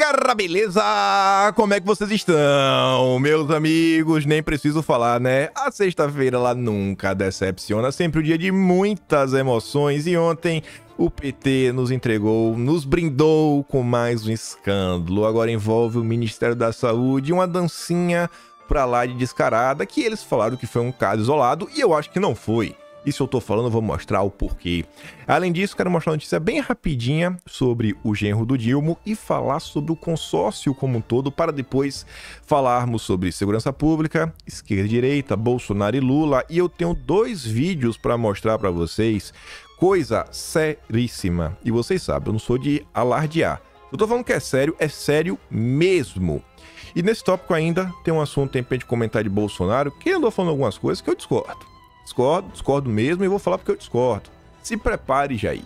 galera, beleza? Como é que vocês estão? Meus amigos, nem preciso falar, né? A sexta-feira lá nunca decepciona, sempre o um dia de muitas emoções e ontem o PT nos entregou, nos brindou com mais um escândalo. Agora envolve o Ministério da Saúde, uma dancinha pra lá de descarada que eles falaram que foi um caso isolado e eu acho que não foi. E se eu tô falando, vou mostrar o porquê. Além disso, quero mostrar uma notícia bem rapidinha sobre o genro do Dilmo e falar sobre o consórcio como um todo, para depois falarmos sobre segurança pública, esquerda e direita, Bolsonaro e Lula. E eu tenho dois vídeos para mostrar para vocês, coisa seríssima. E vocês sabem, eu não sou de alardear. Eu tô falando que é sério, é sério mesmo. E nesse tópico ainda tem um assunto tem pra gente comentar de Bolsonaro, que andou falando algumas coisas que eu discordo discordo, discordo mesmo e vou falar porque eu discordo. Se prepare, Jair.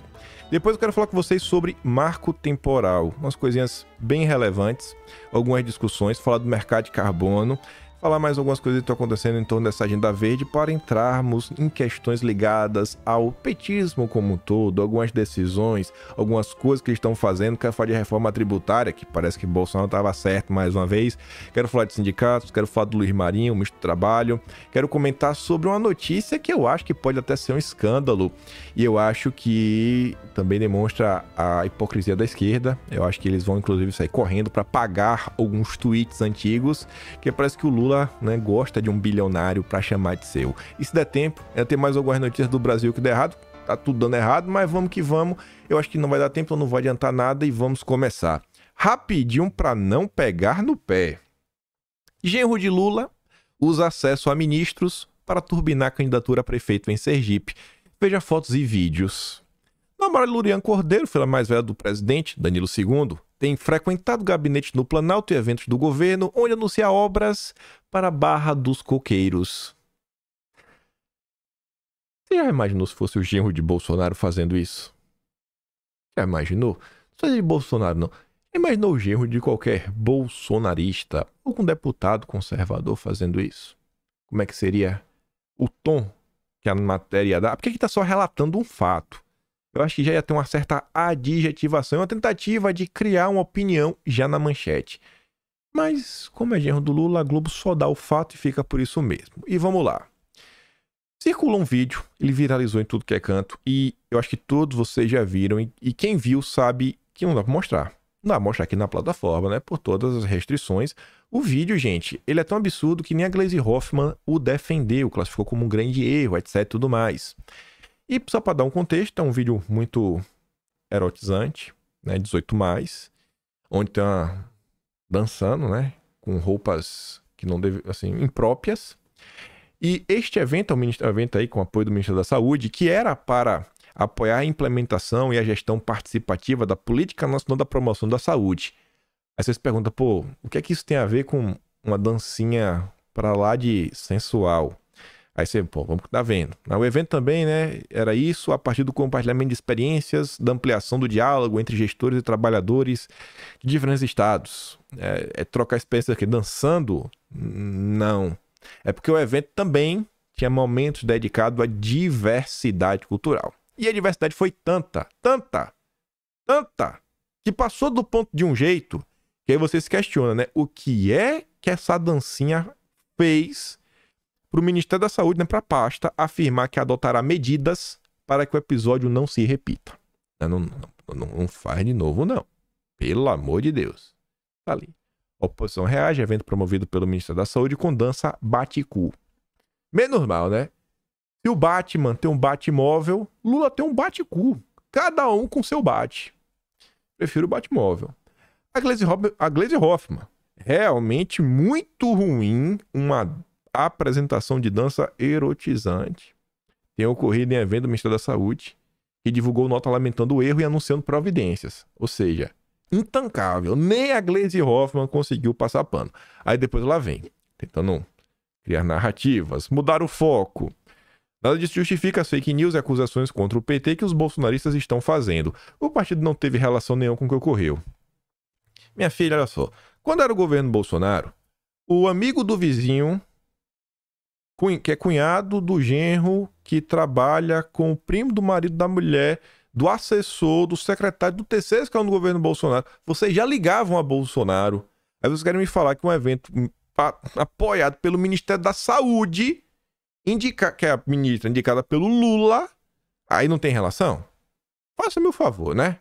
Depois eu quero falar com vocês sobre marco temporal, umas coisinhas bem relevantes, algumas discussões, falar do mercado de carbono, falar mais algumas coisas que estão acontecendo em torno dessa agenda verde para entrarmos em questões ligadas ao petismo como um todo, algumas decisões, algumas coisas que eles estão fazendo. Quero falar de reforma tributária, que parece que Bolsonaro estava certo mais uma vez. Quero falar de sindicatos, quero falar do Luiz Marinho, ministro do Trabalho. Quero comentar sobre uma notícia que eu acho que pode até ser um escândalo e eu acho que também demonstra a hipocrisia da esquerda. Eu acho que eles vão inclusive sair correndo para pagar alguns tweets antigos, que parece que o Lula Lula né, gosta de um bilionário para chamar de seu. E se der tempo, ainda tem mais algumas notícias do Brasil que dá errado. Tá tudo dando errado, mas vamos que vamos. Eu acho que não vai dar tempo, então não vou adiantar nada e vamos começar. Rapidinho para não pegar no pé. Genro de Lula usa acesso a ministros para turbinar a candidatura a prefeito em Sergipe. Veja fotos e vídeos. Namora Lurian Cordeiro, filha mais velha do presidente, Danilo II, tem frequentado gabinetes gabinete no Planalto e eventos do governo, onde anuncia obras para a Barra dos Coqueiros. Você já imaginou se fosse o genro de Bolsonaro fazendo isso? Já imaginou? Não só de Bolsonaro, não. Imaginou o genro de qualquer bolsonarista ou com um deputado conservador fazendo isso? Como é que seria o tom que a matéria dá? Porque aqui está só relatando um fato eu acho que já ia ter uma certa adjetivação, uma tentativa de criar uma opinião já na manchete. Mas, como é genro do Lula, a Globo só dá o fato e fica por isso mesmo. E vamos lá. Circulou um vídeo, ele viralizou em tudo que é canto, e eu acho que todos vocês já viram, e, e quem viu sabe que não dá pra mostrar. Não dá pra mostrar aqui na plataforma, né? Por todas as restrições. O vídeo, gente, ele é tão absurdo que nem a Glaze Hoffman o defendeu, classificou como um grande erro, etc. tudo mais. E só para dar um contexto, é um vídeo muito erotizante, né? 18 mais, onde tem tá uma dançando, né? Com roupas que não deve, assim, impróprias. E este evento é um evento aí com apoio do Ministério da Saúde, que era para apoiar a implementação e a gestão participativa da Política Nacional da Promoção da Saúde. Aí vocês perguntam: pô, o que é que isso tem a ver com uma dancinha para lá de sensual? Aí você, pô, vamos tá vendo. O evento também, né, era isso a partir do compartilhamento de experiências, da ampliação do diálogo entre gestores e trabalhadores de diferentes estados. É, é trocar experiências aqui dançando? Não. É porque o evento também tinha momentos dedicados à diversidade cultural. E a diversidade foi tanta, tanta, tanta, que passou do ponto de um jeito que aí você se questiona, né? O que é que essa dancinha fez para o Ministério da Saúde, né, para a pasta, afirmar que adotará medidas para que o episódio não se repita. Não, né, não, não, não faz de novo, não. Pelo amor de Deus. Tá ali. A oposição reage, evento promovido pelo Ministério da Saúde com dança bate-cu. Menos mal, né? Se o Batman tem um Batmóvel, Lula tem um Bate-cu. Cada um com seu bate. Prefiro o Batmóvel. A a Glaze Hoffman realmente muito ruim uma apresentação de dança erotizante tem ocorrido em evento do Ministério da Saúde, que divulgou nota lamentando o erro e anunciando providências. Ou seja, intancável. Nem a Glaze Hoffman conseguiu passar pano. Aí depois ela vem, tentando criar narrativas, mudar o foco. Nada disso justifica as fake news e acusações contra o PT que os bolsonaristas estão fazendo. O partido não teve relação nenhuma com o que ocorreu. Minha filha, olha só. Quando era o governo Bolsonaro, o amigo do vizinho que é cunhado do genro que trabalha com o primo do marido da mulher, do assessor, do secretário, do terceiro escalão do governo Bolsonaro. Vocês já ligavam a Bolsonaro. Aí vocês querem me falar que um evento apoiado pelo Ministério da Saúde, indica, que é a ministra indicada pelo Lula, aí não tem relação? faça meu favor, né?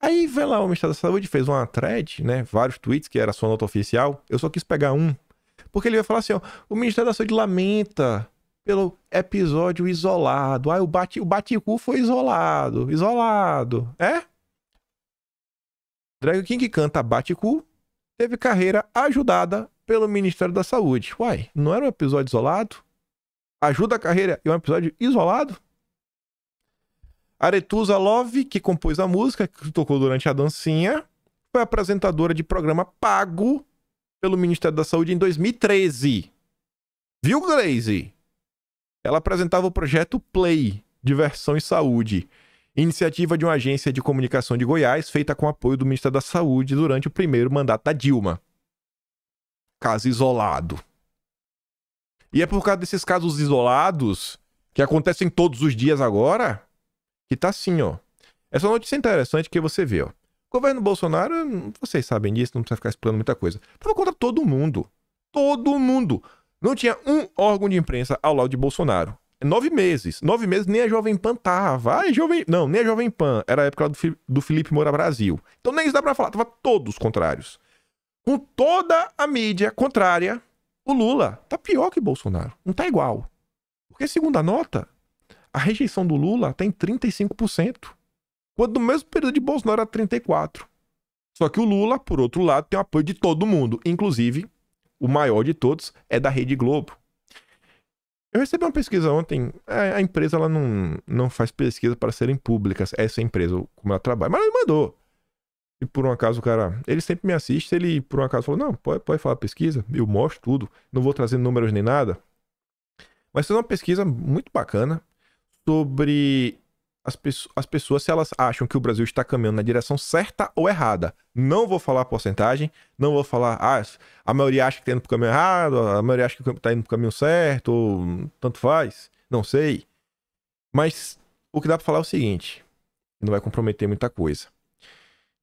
Aí vai lá o Ministério da Saúde, fez uma thread, né? Vários tweets, que era sua nota oficial. Eu só quis pegar um, porque ele vai falar assim: ó, o Ministério da Saúde lamenta pelo episódio isolado. Ah, o, bate, o Baticu foi isolado. Isolado. É? Drag King que canta Baticu teve carreira ajudada pelo Ministério da Saúde. Uai, não era um episódio isolado? Ajuda a carreira e é um episódio isolado? Aretusa Love, que compôs a música, que tocou durante a dancinha, foi apresentadora de programa pago pelo Ministério da Saúde em 2013. Viu, Glaze? Ela apresentava o projeto Play, Diversão e Saúde, iniciativa de uma agência de comunicação de Goiás feita com apoio do Ministério da Saúde durante o primeiro mandato da Dilma. Caso isolado. E é por causa desses casos isolados, que acontecem todos os dias agora, que tá assim, ó. Essa notícia é interessante que você vê, ó. O governo Bolsonaro, vocês sabem disso, não precisa ficar explicando muita coisa. Tava contra todo mundo. Todo mundo. Não tinha um órgão de imprensa ao lado de Bolsonaro. Nove meses. Nove meses nem a Jovem Pan tava. Ah, Jovem... Não, nem a Jovem Pan. Era a época do, do Felipe Moura Brasil. Então nem isso dá pra falar. Tava todos contrários. Com toda a mídia contrária, o Lula tá pior que Bolsonaro. Não tá igual. Porque, segundo a nota, a rejeição do Lula tem tá 35% do no mesmo período de Bolsonaro era 34. Só que o Lula, por outro lado, tem o apoio de todo mundo, inclusive o maior de todos é da Rede Globo. Eu recebi uma pesquisa ontem. É, a empresa ela não, não faz pesquisa para serem públicas. Essa empresa, como ela trabalha. Mas ela me mandou. E por um acaso o cara. Ele sempre me assiste. Ele, por um acaso, falou: Não, pode, pode falar pesquisa. Eu mostro tudo. Não vou trazer números nem nada. Mas fez uma pesquisa muito bacana sobre as, as pessoas se elas acham que o Brasil está caminhando na direção certa ou errada. Não vou falar porcentagem, não vou falar, ah, a maioria acha que está indo para o caminho errado, a maioria acha que está indo para o caminho certo, ou tanto faz, não sei. Mas o que dá para falar é o seguinte, não vai comprometer muita coisa.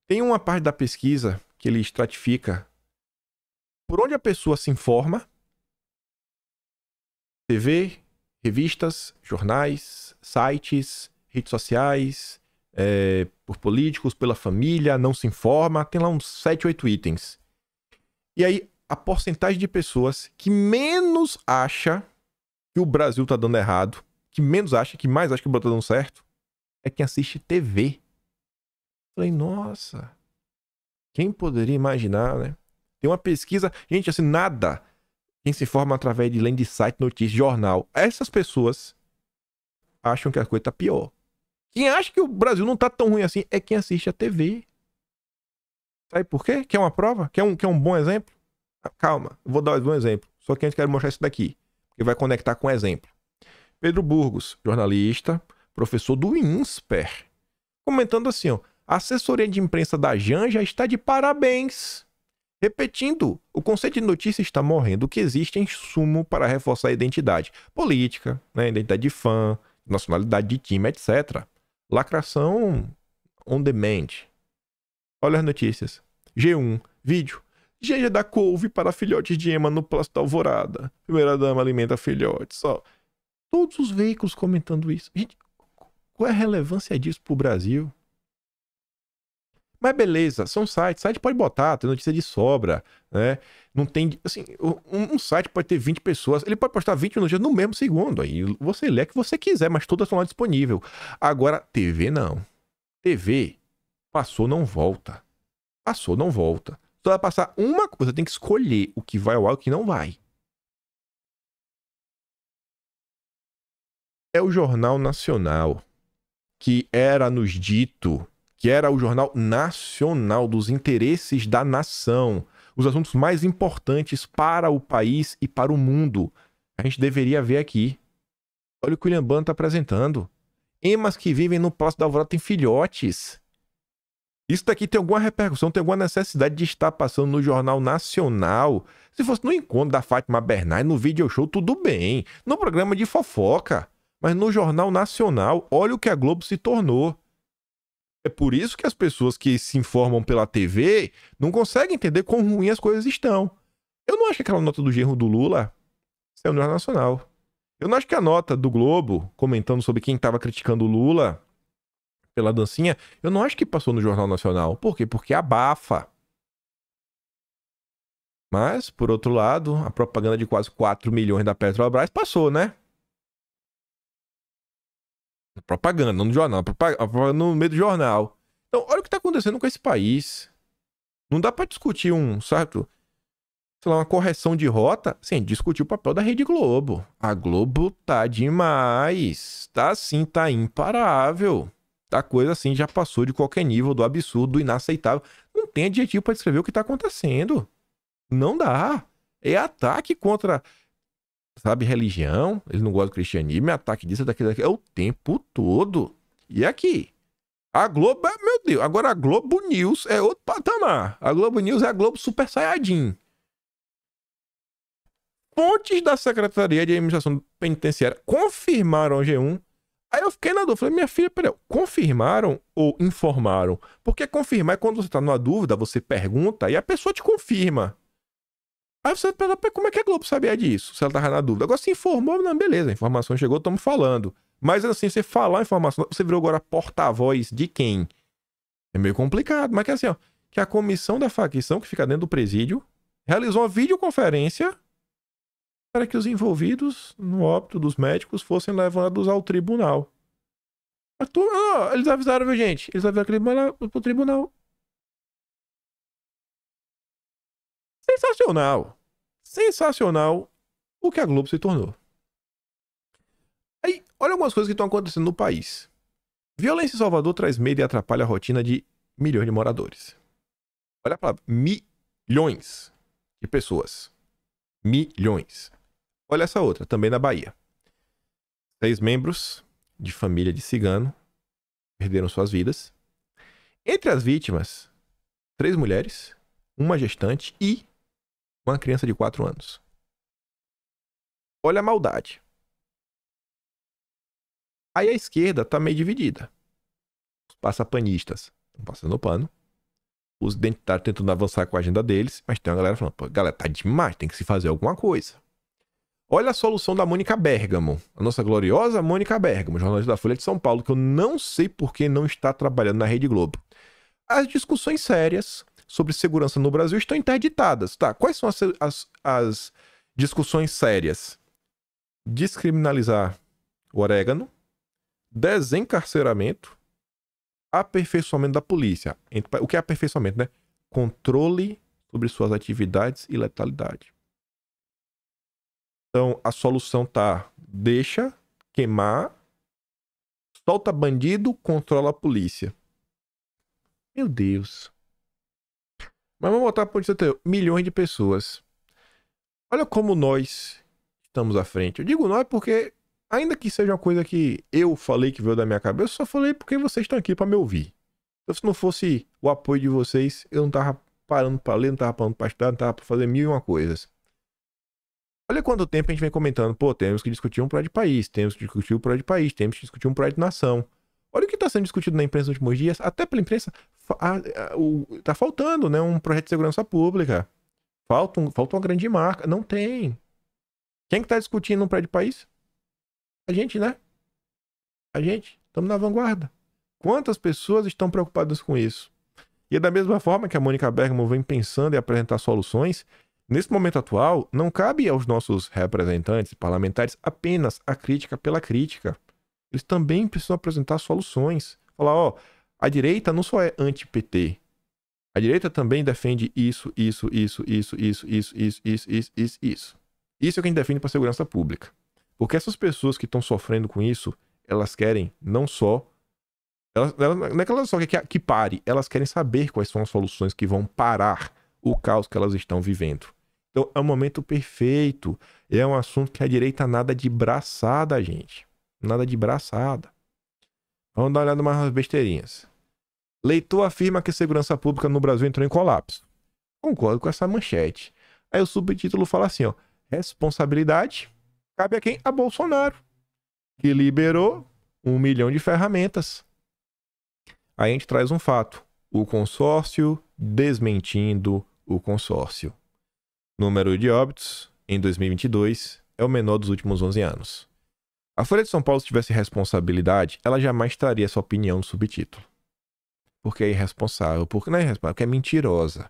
Tem uma parte da pesquisa que ele estratifica por onde a pessoa se informa, TV, revistas, jornais, sites, redes sociais, é, por políticos, pela família, não se informa, tem lá uns 7, 8 itens. E aí, a porcentagem de pessoas que menos acha que o Brasil tá dando errado, que menos acha, que mais acha que o Brasil tá dando certo, é quem assiste TV. Falei, nossa, quem poderia imaginar, né? Tem uma pesquisa, gente, assim, nada. Quem se informa através de lendo site, notícia, jornal. Essas pessoas acham que a coisa tá pior. Quem acha que o Brasil não tá tão ruim assim é quem assiste a TV. Sabe por quê? Quer uma prova? Quer um, quer um bom exemplo? Ah, calma, vou dar um exemplo. Só que antes quero mostrar isso daqui, que vai conectar com um exemplo. Pedro Burgos, jornalista, professor do INSPER, comentando assim, ó, a assessoria de imprensa da Janja está de parabéns. Repetindo, o conceito de notícia está morrendo, o que existe é insumo para reforçar a identidade política, né, identidade de fã, nacionalidade de time, etc. Lacração on demand. Olha as notícias. G1, vídeo. Gênia da couve para filhotes de ema no Palácio da Alvorada. Primeira dama alimenta filhotes. Ó. Todos os veículos comentando isso. Gente, qual é a relevância disso para o Brasil? Mas beleza, são sites. Site pode botar, tem notícia de sobra, né? Não tem. Assim, um, um site pode ter 20 pessoas, ele pode postar 20 notícias no mesmo segundo. Aí você lê que você quiser, mas todas estão lá disponível. Agora, TV não. TV passou, não volta. Passou, não volta. Só vai passar uma coisa, tem que escolher o que vai ao ar e o que não vai. É o Jornal Nacional, que era nos dito que era o Jornal Nacional dos Interesses da Nação, os assuntos mais importantes para o país e para o mundo. A gente deveria ver aqui. Olha o que o William Ban está apresentando. Emas que vivem no Palácio da Alvorada têm filhotes. Isso daqui tem alguma repercussão, tem alguma necessidade de estar passando no Jornal Nacional. Se fosse no encontro da Fátima Bernay, no video show, tudo bem. No programa de fofoca. Mas no Jornal Nacional, olha o que a Globo se tornou. É por isso que as pessoas que se informam pela TV não conseguem entender quão ruim as coisas estão. Eu não acho que aquela nota do genro do Lula saiu no jornal Nacional. Eu não acho que a nota do Globo, comentando sobre quem estava criticando o Lula pela dancinha, eu não acho que passou no Jornal Nacional. Por quê? Porque abafa. Mas, por outro lado, a propaganda de quase 4 milhões da Petrobras passou, né? É propaganda, não no jornal. É propaganda é no meio do jornal. Então, olha o que está acontecendo com esse país. Não dá para discutir um, certo? Sei lá, uma correção de rota sem discutir o papel da Rede Globo. A Globo tá demais. Tá sim, tá imparável. A tá coisa assim já passou de qualquer nível do absurdo, do inaceitável. Não tem adjetivo para descrever o que está acontecendo. Não dá. É ataque contra sabe, religião, ele não gosta do cristianismo, é ataque disso, é daquilo, é o tempo todo. E aqui? A Globo, é, meu Deus, agora a Globo News é outro patamar. A Globo News é a Globo Super Saiyajin. Fontes da Secretaria de Administração Penitenciária confirmaram ao G1. Aí eu fiquei na dúvida, falei, minha filha, peraí, confirmaram ou informaram? Porque confirmar é quando você está numa dúvida, você pergunta e a pessoa te confirma. Aí você pergunta, como é que a Globo sabia disso? Se ela tava na dúvida. Agora se informou, não, beleza, a informação chegou, estamos falando. Mas assim, você falar a informação, você virou agora porta-voz de quem? É meio complicado, mas que assim, ó, que a comissão da facção que fica dentro do presídio realizou uma videoconferência para que os envolvidos no óbito dos médicos fossem levados ao tribunal. Turma, ah, eles avisaram, viu, gente? Eles avisaram que ele para o tribunal. sensacional. Sensacional o que a Globo se tornou. Aí, olha algumas coisas que estão acontecendo no país. Violência em Salvador traz medo e atrapalha a rotina de milhões de moradores. Olha a palavra, milhões de pessoas. Milhões. Olha essa outra, também na Bahia. Seis membros de família de cigano perderam suas vidas. Entre as vítimas, três mulheres, uma gestante e uma criança de 4 anos. Olha a maldade. Aí a esquerda tá meio dividida. Os passapanistas estão passando o pano. Os identitários tentando avançar com a agenda deles, mas tem uma galera falando, pô, galera, tá demais, tem que se fazer alguma coisa. Olha a solução da Mônica Bergamo, a nossa gloriosa Mônica Bergamo, jornalista da Folha de São Paulo, que eu não sei por que não está trabalhando na Rede Globo. As discussões sérias sobre segurança no Brasil estão interditadas. Tá, quais são as, as, as discussões sérias? Descriminalizar o orégano, desencarceramento, aperfeiçoamento da polícia. O que é aperfeiçoamento, né? Controle sobre suas atividades e letalidade. Então, a solução tá: deixa queimar, solta bandido, controla a polícia. Meu Deus. Mas vamos voltar para o ponto milhões de pessoas. Olha como nós estamos à frente. Eu digo nós porque, ainda que seja uma coisa que eu falei que veio da minha cabeça, eu só falei porque vocês estão aqui para me ouvir. Então, se não fosse o apoio de vocês, eu não tava parando para ler, não tava parando para estudar, não tava para fazer mil e uma coisas. Olha quanto tempo a gente vem comentando, pô, temos que discutir um prédio de país, temos que discutir um prédio de país, temos que discutir um prédio de nação. Olha o que está sendo discutido na imprensa nos últimos dias, até pela imprensa ah, ah, tá faltando, né? Um projeto de segurança pública. Falta, um, falta uma grande marca. Não tem. Quem que tá discutindo um prédio país? A gente, né? A gente. Estamos na vanguarda. Quantas pessoas estão preocupadas com isso? E é da mesma forma que a Mônica Bergamo vem pensando em apresentar soluções, nesse momento atual, não cabe aos nossos representantes parlamentares apenas a crítica pela crítica. Eles também precisam apresentar soluções. Falar, ó, oh, a direita não só é anti-PT. A direita também defende isso, isso, isso, isso, isso, isso, isso, isso, isso, isso, isso. Isso é o que a gente defende para segurança pública. Porque essas pessoas que estão sofrendo com isso, elas querem não só. Elas, elas, não é que elas só querem que, que pare, elas querem saber quais são as soluções que vão parar o caos que elas estão vivendo. Então é um momento perfeito. É um assunto que a direita nada de braçada, gente. Nada de braçada. Vamos dar uma olhada mais nas besteirinhas. Leitor afirma que a segurança pública no Brasil entrou em colapso. Concordo com essa manchete. Aí o subtítulo fala assim, ó: Responsabilidade cabe a quem? A Bolsonaro, que liberou um milhão de ferramentas. Aí a gente traz um fato: o consórcio desmentindo o consórcio. Número de óbitos em 2022 é o menor dos últimos 11 anos. A Folha de São Paulo, se tivesse responsabilidade, ela jamais traria essa opinião no subtítulo porque é irresponsável, porque não é irresponsável, porque é mentirosa.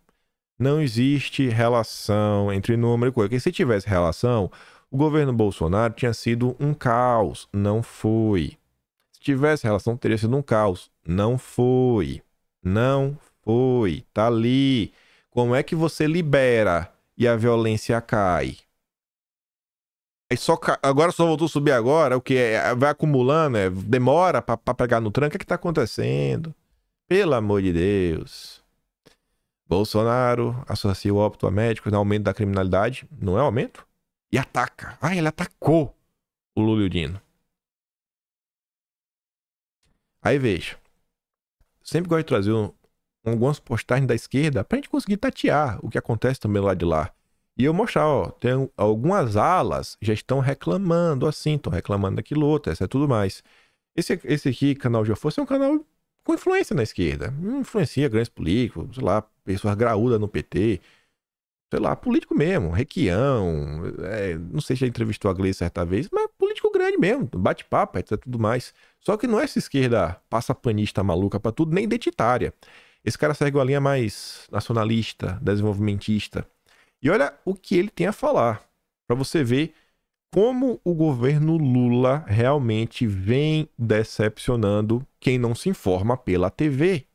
Não existe relação entre número e coisa. Porque se tivesse relação, o governo Bolsonaro tinha sido um caos. Não foi. Se tivesse relação, teria sido um caos. Não foi. Não foi. Tá ali. Como é que você libera e a violência cai? Aí só ca... Agora só voltou a subir agora, o que é... vai acumulando, é... demora para pegar no tranco. O que, é que tá acontecendo? Pelo amor de Deus. Bolsonaro associa o óbito a médicos no aumento da criminalidade. Não é aumento? E ataca. Ah, ele atacou o Lula e o Dino. Aí veja. Sempre gosto de trazer um, algumas postagens da esquerda pra gente conseguir tatear o que acontece também lá de lá. E eu mostrar, ó, tem algumas alas já estão reclamando assim, estão reclamando daquilo outro, essa é tudo mais. Esse, esse aqui, canal de Força, é um canal com influência na esquerda. Influencia grandes políticos, sei lá, pessoas graúdas no PT, sei lá, político mesmo, Requião, é, não sei se já entrevistou a Gleice certa vez, mas político grande mesmo, bate-papo, etc, tudo mais. Só que não é essa esquerda passa panista maluca para tudo, nem identitária. Esse cara segue uma linha mais nacionalista, desenvolvimentista. E olha o que ele tem a falar, para você ver como o governo Lula realmente vem decepcionando quem não se informa pela TV.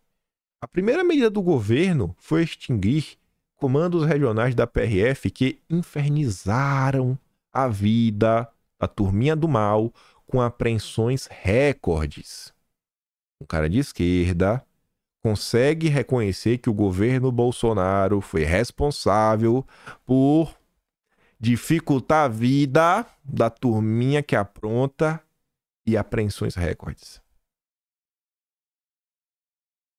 A primeira medida do governo foi extinguir comandos regionais da PRF que infernizaram a vida da turminha do mal com apreensões recordes. Um cara de esquerda consegue reconhecer que o governo Bolsonaro foi responsável por dificultar a vida da turminha que apronta e apreensões recordes.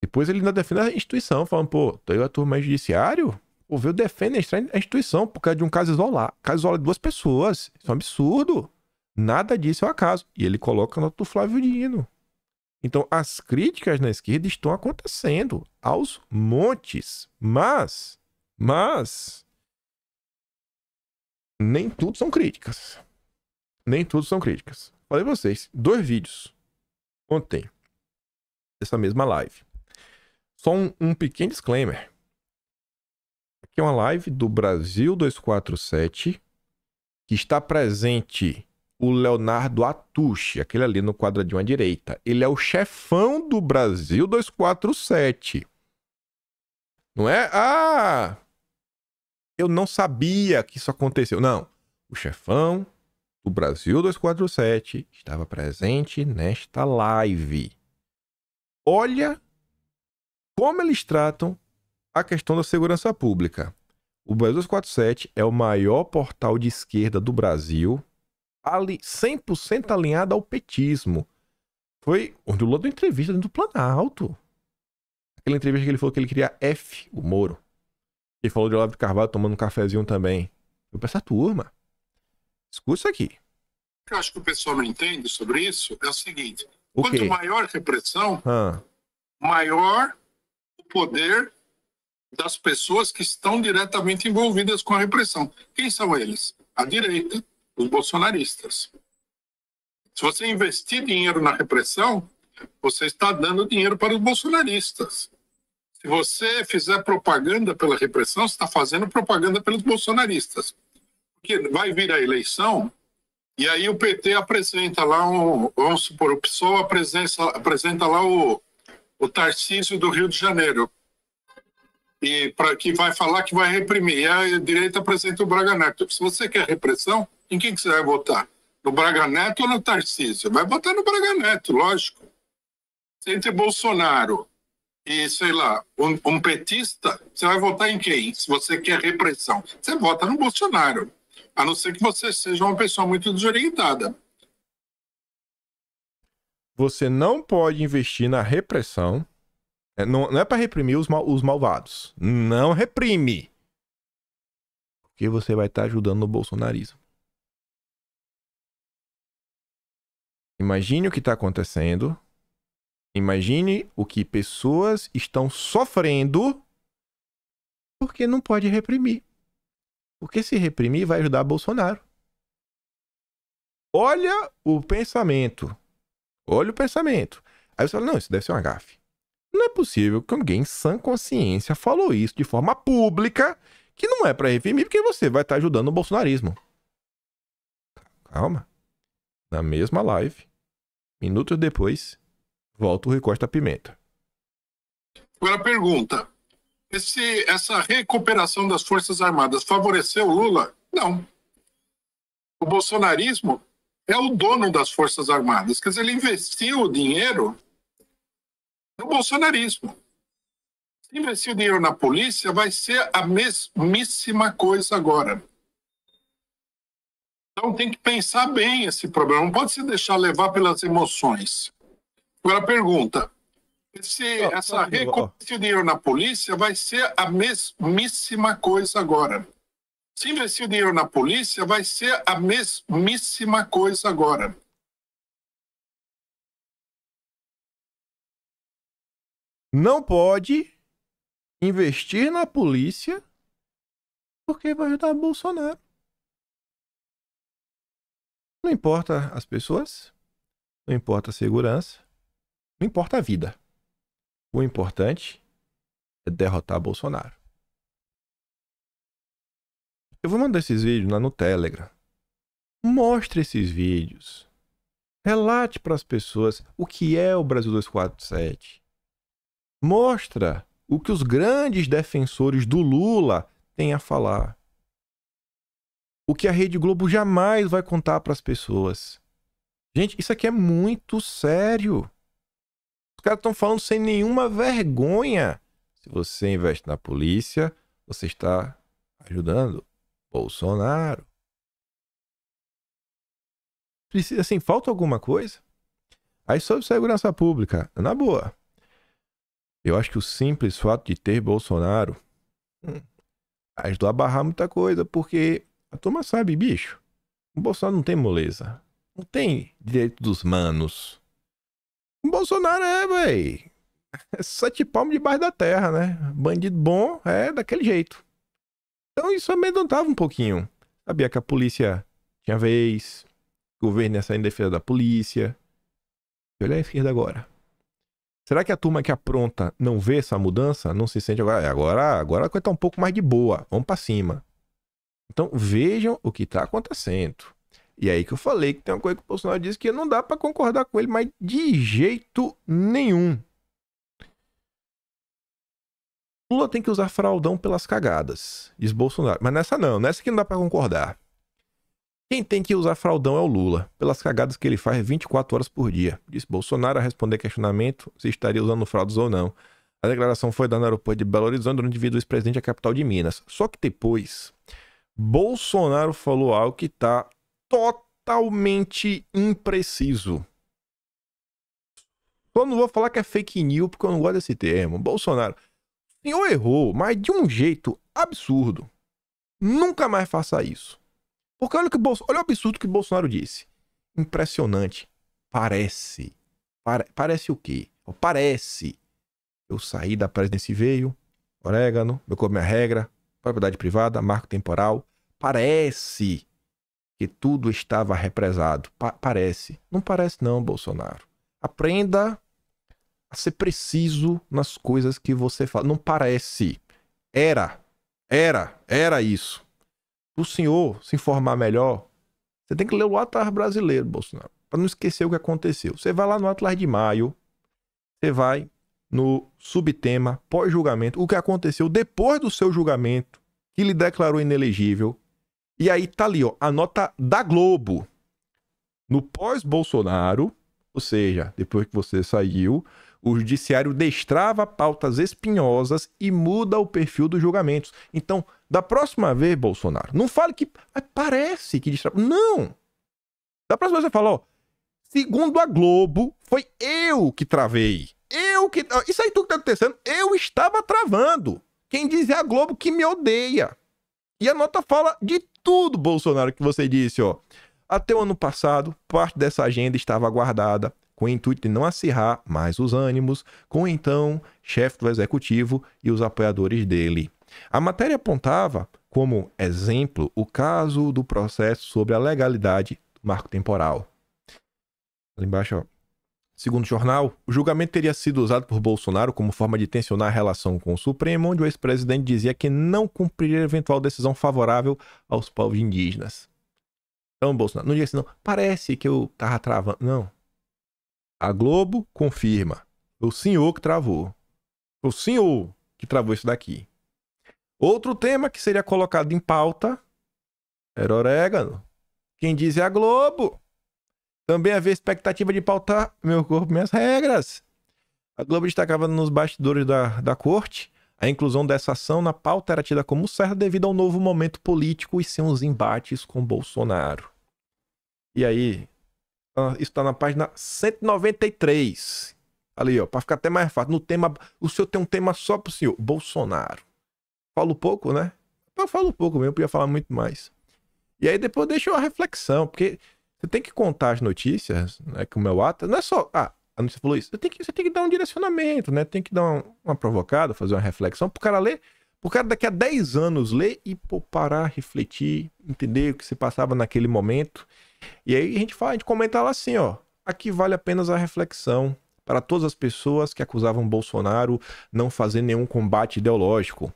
Depois ele ainda defende a instituição, falando, pô, eu a turma é judiciário, o eu defendo a instituição por causa de um caso isolado. Caso isolado de duas pessoas. Isso é um absurdo. Nada disso é um acaso. E ele coloca a nota do Flávio Dino. Então, as críticas na esquerda estão acontecendo aos montes. Mas, mas, nem tudo são críticas. Nem tudo são críticas. Falei pra vocês, dois vídeos ontem, dessa mesma live. Só um, um pequeno disclaimer. Aqui é uma live do Brasil 247, que está presente o Leonardo Atushi, aquele ali no quadradinho à direita. Ele é o chefão do Brasil 247. Não é? Ah! eu não sabia que isso aconteceu. Não. O chefão do Brasil 247 estava presente nesta live. Olha como eles tratam a questão da segurança pública. O Brasil 247 é o maior portal de esquerda do Brasil, 100% alinhado ao petismo. Foi onde o Lula deu entrevista dentro do Planalto. Aquela entrevista que ele falou que ele queria F, o Moro. E falou de Olavo de Carvalho tomando um cafezinho também. Eu pra essa turma. Escuta isso aqui. eu acho que o pessoal não entende sobre isso é o seguinte: o quanto maior a repressão, ah. maior o poder das pessoas que estão diretamente envolvidas com a repressão. Quem são eles? A direita, os bolsonaristas. Se você investir dinheiro na repressão, você está dando dinheiro para os bolsonaristas. Se você fizer propaganda pela repressão, você está fazendo propaganda pelos bolsonaristas. Porque vai vir a eleição e aí o PT apresenta lá, um, vamos supor, o PSOL apresenta, apresenta lá o, o Tarcísio do Rio de Janeiro, e para que vai falar que vai reprimir. E a direita apresenta o Braga Neto. Se você quer repressão, em quem que você vai votar? No Braga Neto ou no Tarcísio? Vai votar no Braga Neto, lógico. Entre Bolsonaro e, sei lá, um, um, petista, você vai votar em quem? Se você quer repressão, você vota no Bolsonaro. A não ser que você seja uma pessoa muito desorientada. Você não pode investir na repressão. É, não, não é para reprimir os, mal, os malvados. Não reprime. Porque você vai estar tá ajudando no bolsonarismo. Imagine o que está acontecendo Imagine o que pessoas estão sofrendo porque não pode reprimir. Porque se reprimir vai ajudar Bolsonaro. Olha o pensamento. Olha o pensamento. Aí você fala, não, isso deve ser uma gafe. Não é possível que alguém em sã consciência falou isso de forma pública, que não é para reprimir, porque você vai estar tá ajudando o bolsonarismo. Calma. Na mesma live, minutos depois, volta o Rui Costa Pimenta. Agora pergunta: esse, essa recuperação das Forças Armadas favoreceu Lula? Não. O bolsonarismo é o dono das Forças Armadas. Quer dizer, ele investiu o dinheiro no bolsonarismo. Se investir o dinheiro na polícia, vai ser a mesmíssima coisa agora. Então tem que pensar bem esse problema. Não pode se deixar levar pelas emoções. Agora, pergunta: se oh, essa recolha de dinheiro na polícia vai ser a mesmíssima coisa agora. Se investir o dinheiro na polícia, vai ser a mesmíssima coisa agora. Não pode investir na polícia porque vai ajudar Bolsonaro. Não importa as pessoas, não importa a segurança, não importa a vida. O importante é derrotar Bolsonaro. Eu vou mandar esses vídeos lá no Telegram. Mostre esses vídeos. Relate para as pessoas o que é o Brasil 247. Mostra o que os grandes defensores do Lula têm a falar. O que a Rede Globo jamais vai contar para as pessoas. Gente, isso aqui é muito sério caras estão falando sem nenhuma vergonha. Se você investe na polícia, você está ajudando Bolsonaro. Precisa, assim, falta alguma coisa? Aí sobre segurança pública, na boa. Eu acho que o simples fato de ter Bolsonaro hum, ajudou a barrar muita coisa, porque a turma sabe, bicho, o Bolsonaro não tem moleza. Não tem direito dos manos. O Bolsonaro é, velho. É sete palmos debaixo da terra, né? Bandido bom é daquele jeito. Então isso amedrontava um pouquinho. Sabia que a polícia tinha vez, o governo ia sair em defesa da polícia. olha a esquerda agora. Será que a turma que apronta não vê essa mudança? Não se sente agora? É, agora, agora a coisa tá um pouco mais de boa. Vamos para cima. Então vejam o que está acontecendo. E aí que eu falei que tem uma coisa que o Bolsonaro disse que não dá para concordar com ele, mas de jeito nenhum. Lula tem que usar fraldão pelas cagadas, diz Bolsonaro. Mas nessa não, nessa que não dá para concordar. Quem tem que usar fraldão é o Lula, pelas cagadas que ele faz 24 horas por dia, Diz Bolsonaro a responder questionamento se estaria usando fraudes ou não. A declaração foi dada no aeroporto de Belo Horizonte durante o ex-presidente da capital de Minas. Só que depois, Bolsonaro falou algo que está totalmente impreciso. Só não vou falar que é fake news porque eu não gosto desse termo. Bolsonaro, o senhor errou, mas de um jeito absurdo. Nunca mais faça isso. Porque olha, que Bolso... olha o absurdo que Bolsonaro disse. Impressionante. Parece. Pare... Parece o quê? Parece. Eu saí da presidência e veio. Orégano, meu corpo, minha regra. Propriedade privada, marco temporal. Parece que tudo estava represado. Pa parece. Não parece, não, Bolsonaro. Aprenda a ser preciso nas coisas que você fala. Não parece. Era. Era. Era isso. O senhor se informar melhor, você tem que ler o Atlas brasileiro, Bolsonaro, para não esquecer o que aconteceu. Você vai lá no Atlas de Maio, você vai no subtema pós-julgamento, o que aconteceu depois do seu julgamento, que lhe declarou inelegível, e aí tá ali, ó, a nota da Globo. No pós-Bolsonaro, ou seja, depois que você saiu, o judiciário destrava pautas espinhosas e muda o perfil dos julgamentos. Então, da próxima vez, Bolsonaro, não fale que ah, parece que destrava. Não! Da próxima vez você fala, ó, segundo a Globo, foi eu que travei. Eu que. Isso aí tudo que tá acontecendo, eu estava travando. Quem diz é a Globo que me odeia. E a nota fala de tudo, Bolsonaro, que você disse, ó. Até o ano passado, parte dessa agenda estava aguardada, com o intuito de não acirrar mais os ânimos com o então chefe do executivo e os apoiadores dele. A matéria apontava como exemplo o caso do processo sobre a legalidade do marco temporal. Ali embaixo, ó. Segundo o jornal, o julgamento teria sido usado por Bolsonaro como forma de tensionar a relação com o Supremo, onde o ex-presidente dizia que não cumpriria eventual decisão favorável aos povos indígenas. Então, Bolsonaro, não diga assim, não. Parece que eu tava travando. Não. A Globo confirma. O senhor que travou. O senhor que travou isso daqui. Outro tema que seria colocado em pauta era orégano. Quem diz é a Globo. Também havia expectativa de pautar meu corpo, minhas regras. A Globo destacava nos bastidores da, da corte a inclusão dessa ação na pauta era tida como certa devido ao novo momento político e seus embates com Bolsonaro. E aí, tá, isso está na página 193. Ali, ó, para ficar até mais fácil. No tema, o senhor tem um tema só pro senhor, Bolsonaro. Falo pouco, né? Eu falo pouco mesmo, eu podia falar muito mais. E aí depois deixa uma reflexão, porque você tem que contar as notícias, né? Que o meu ato. Não é só. Ah, a notícia falou isso. Você tem que, você tem que dar um direcionamento, né? Tem que dar uma, uma provocada, fazer uma reflexão pro cara ler. O cara daqui a 10 anos ler e pô, parar, refletir, entender o que se passava naquele momento. E aí a gente fala, a gente comenta lá assim, ó. Aqui vale apenas a reflexão para todas as pessoas que acusavam Bolsonaro não fazer nenhum combate ideológico.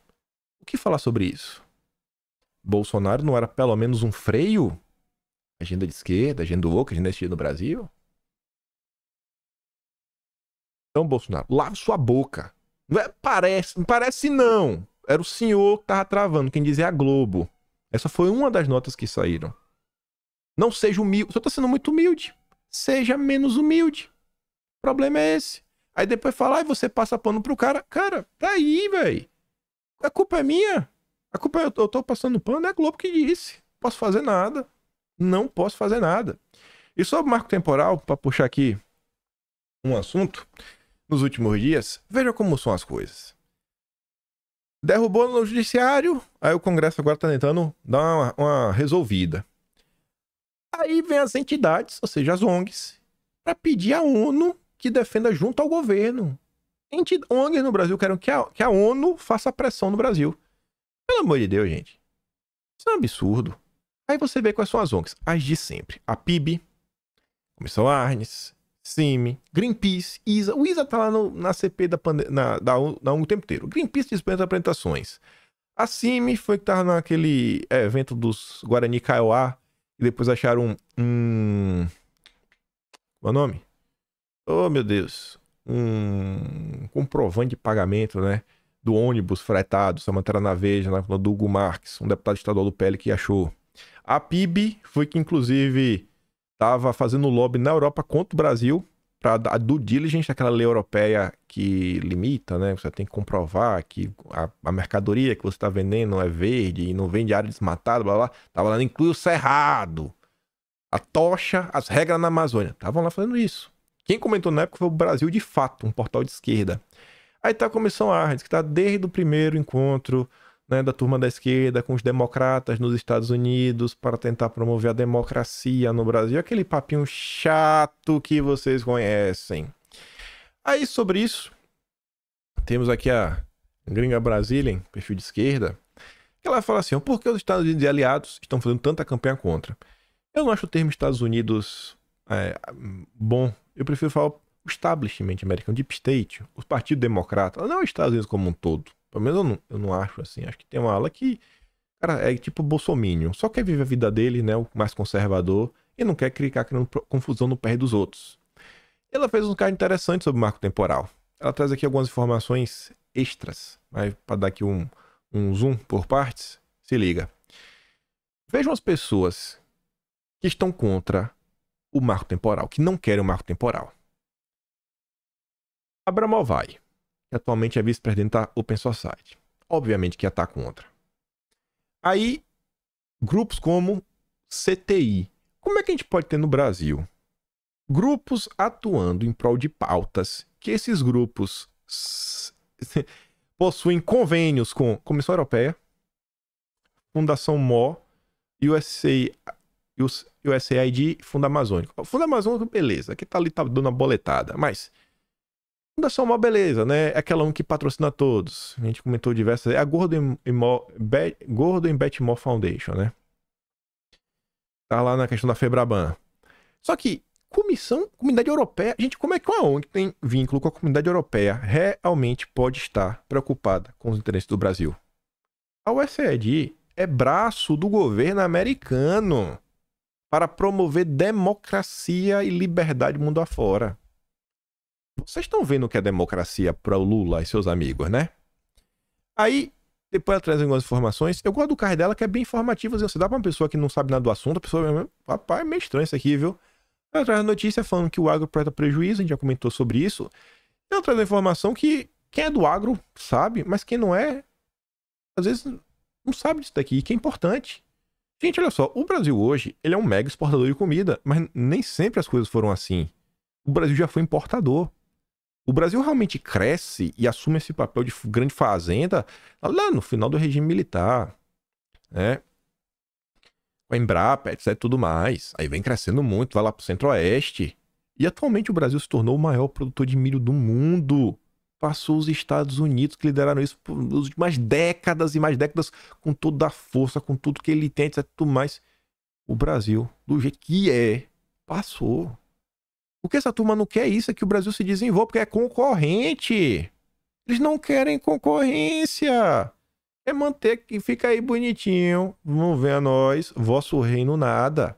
O que falar sobre isso? Bolsonaro não era pelo menos um freio Agenda de esquerda, agenda louca, agenda esquerda no Brasil. Então, Bolsonaro, lave sua boca. Não é, parece, parece não. Era o senhor que tava travando, quem dizia é a Globo. Essa foi uma das notas que saíram. Não seja humilde. O senhor está sendo muito humilde. Seja menos humilde. O problema é esse. Aí depois fala, e você passa pano pro cara. Cara, tá aí, velho. A culpa é minha. A culpa é eu, eu tô passando pano, é a Globo que disse. Não posso fazer nada não posso fazer nada. E sobre o marco temporal, para puxar aqui um assunto, nos últimos dias, veja como são as coisas. Derrubou no judiciário, aí o Congresso agora está tentando dar uma, uma resolvida. Aí vem as entidades, ou seja, as ONGs, para pedir à ONU que defenda junto ao governo. ONGs no Brasil querem que a, que a ONU faça pressão no Brasil. Pelo amor de Deus, gente. Isso é um absurdo. Aí você vê quais são as ONGs. As de sempre. A PIB, Comissão Arnes, CIMI, Greenpeace, ISA. O ISA tá lá no, na CP da, na, da, da ONG o tempo inteiro. Greenpeace dispensa apresentações. A CIMI foi que tava naquele é, evento dos Guarani Kaiowá e depois acharam um... um... Qual é o nome? Oh, meu Deus. Um comprovante de pagamento, né? Do ônibus fretado, Samantara Naveja, na do Hugo Marques, um deputado estadual do PL que achou. A PIB foi que, inclusive, estava fazendo lobby na Europa contra o Brasil para a due diligence, aquela lei europeia que limita, né? Você tem que comprovar que a, a mercadoria que você está vendendo é verde e não vem de área desmatada, blá blá. Tava lá, inclui o cerrado, a tocha, as regras na Amazônia. Estavam lá fazendo isso. Quem comentou na época foi o Brasil de Fato, um portal de esquerda. Aí tá a comissão Arnes, que tá desde o primeiro encontro né, da turma da esquerda com os democratas nos Estados Unidos para tentar promover a democracia no Brasil, aquele papinho chato que vocês conhecem. Aí sobre isso, temos aqui a gringa Brasília, perfil de esquerda, que ela fala assim: por que os Estados Unidos e aliados estão fazendo tanta campanha contra? Eu não acho o termo Estados Unidos é, bom. Eu prefiro falar o establishment americano, deep state, o Partido Democrata, não os Estados Unidos como um todo. Pelo menos eu não, eu não acho assim. Acho que tem uma ala que, cara, é tipo Bolsominion. Só quer viver a vida dele, né? O mais conservador. E não quer criar criando confusão no pé dos outros. Ela fez um caso interessante sobre o marco temporal. Ela traz aqui algumas informações extras, mas para dar aqui um, um zoom por partes, se liga. Vejam as pessoas que estão contra o marco temporal, que não querem o marco temporal. vai que atualmente é vice-presidente tá, da Open Society. Obviamente que ia estar tá contra. Aí, grupos como CTI. Como é que a gente pode ter no Brasil? Grupos atuando em prol de pautas que esses grupos possuem convênios com Comissão Europeia, Fundação MO, USA, USAID e Fundo Amazônico. Fundo Amazônico, beleza, que tá ali, tá dando a boletada, mas Fundação Mó Beleza, né? É aquela um que patrocina todos. A gente comentou diversas. É a Gordo em, Mó, Gordo em Betmore Foundation, né? Tá lá na questão da Febraban. Só que, comissão, comunidade europeia. Gente, como é que uma ONG que tem vínculo com a comunidade europeia realmente pode estar preocupada com os interesses do Brasil? A USAID é braço do governo americano para promover democracia e liberdade mundo afora. Vocês estão vendo o que é democracia para o Lula e seus amigos, né? Aí, depois ela traz algumas informações. Eu gosto do card dela, que é bem informativo. Assim, você dá para uma pessoa que não sabe nada do assunto, a pessoa, rapaz, é meio estranho isso aqui, viu? Ela traz a notícia falando que o agro presta prejuízo, a gente já comentou sobre isso. Ela traz a informação que quem é do agro sabe, mas quem não é, às vezes não sabe disso daqui, que é importante. Gente, olha só, o Brasil hoje, ele é um mega exportador de comida, mas nem sempre as coisas foram assim. O Brasil já foi importador o Brasil realmente cresce e assume esse papel de grande fazenda lá no final do regime militar, né? a Embrapa, etc, tudo mais. Aí vem crescendo muito, vai lá pro Centro-Oeste. E atualmente o Brasil se tornou o maior produtor de milho do mundo. Passou os Estados Unidos, que lideraram isso por mais décadas e mais décadas, com toda a força, com tudo que ele tem, etc, tudo mais. O Brasil, do jeito que é, passou que essa turma não quer é isso, é que o Brasil se desenvolva, porque é concorrente. Eles não querem concorrência. É manter que fica aí bonitinho, não a nós, vosso reino nada.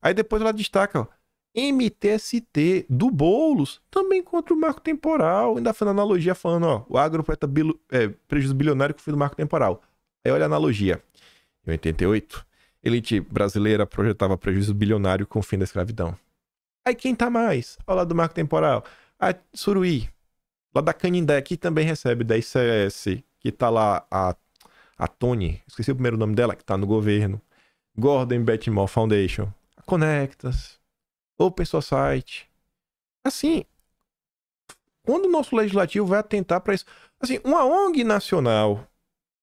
Aí depois ela destaca, ó, MTST do Boulos, também contra o marco temporal. Ainda fazendo analogia, falando, ó, o agro é, prejuízo bilionário que foi do marco temporal. Aí olha a analogia. Em 88, elite brasileira projetava prejuízo bilionário com o fim da escravidão. Aí quem tá mais? Ao lado do marco temporal. A Suruí, lá da Canindé, que também recebe da ICS, que tá lá a, a Tony, esqueci o primeiro nome dela, que tá no governo. Gordon Batmore Foundation. A Conectas. Open Society. Assim, quando o nosso legislativo vai atentar para isso? Assim, uma ONG nacional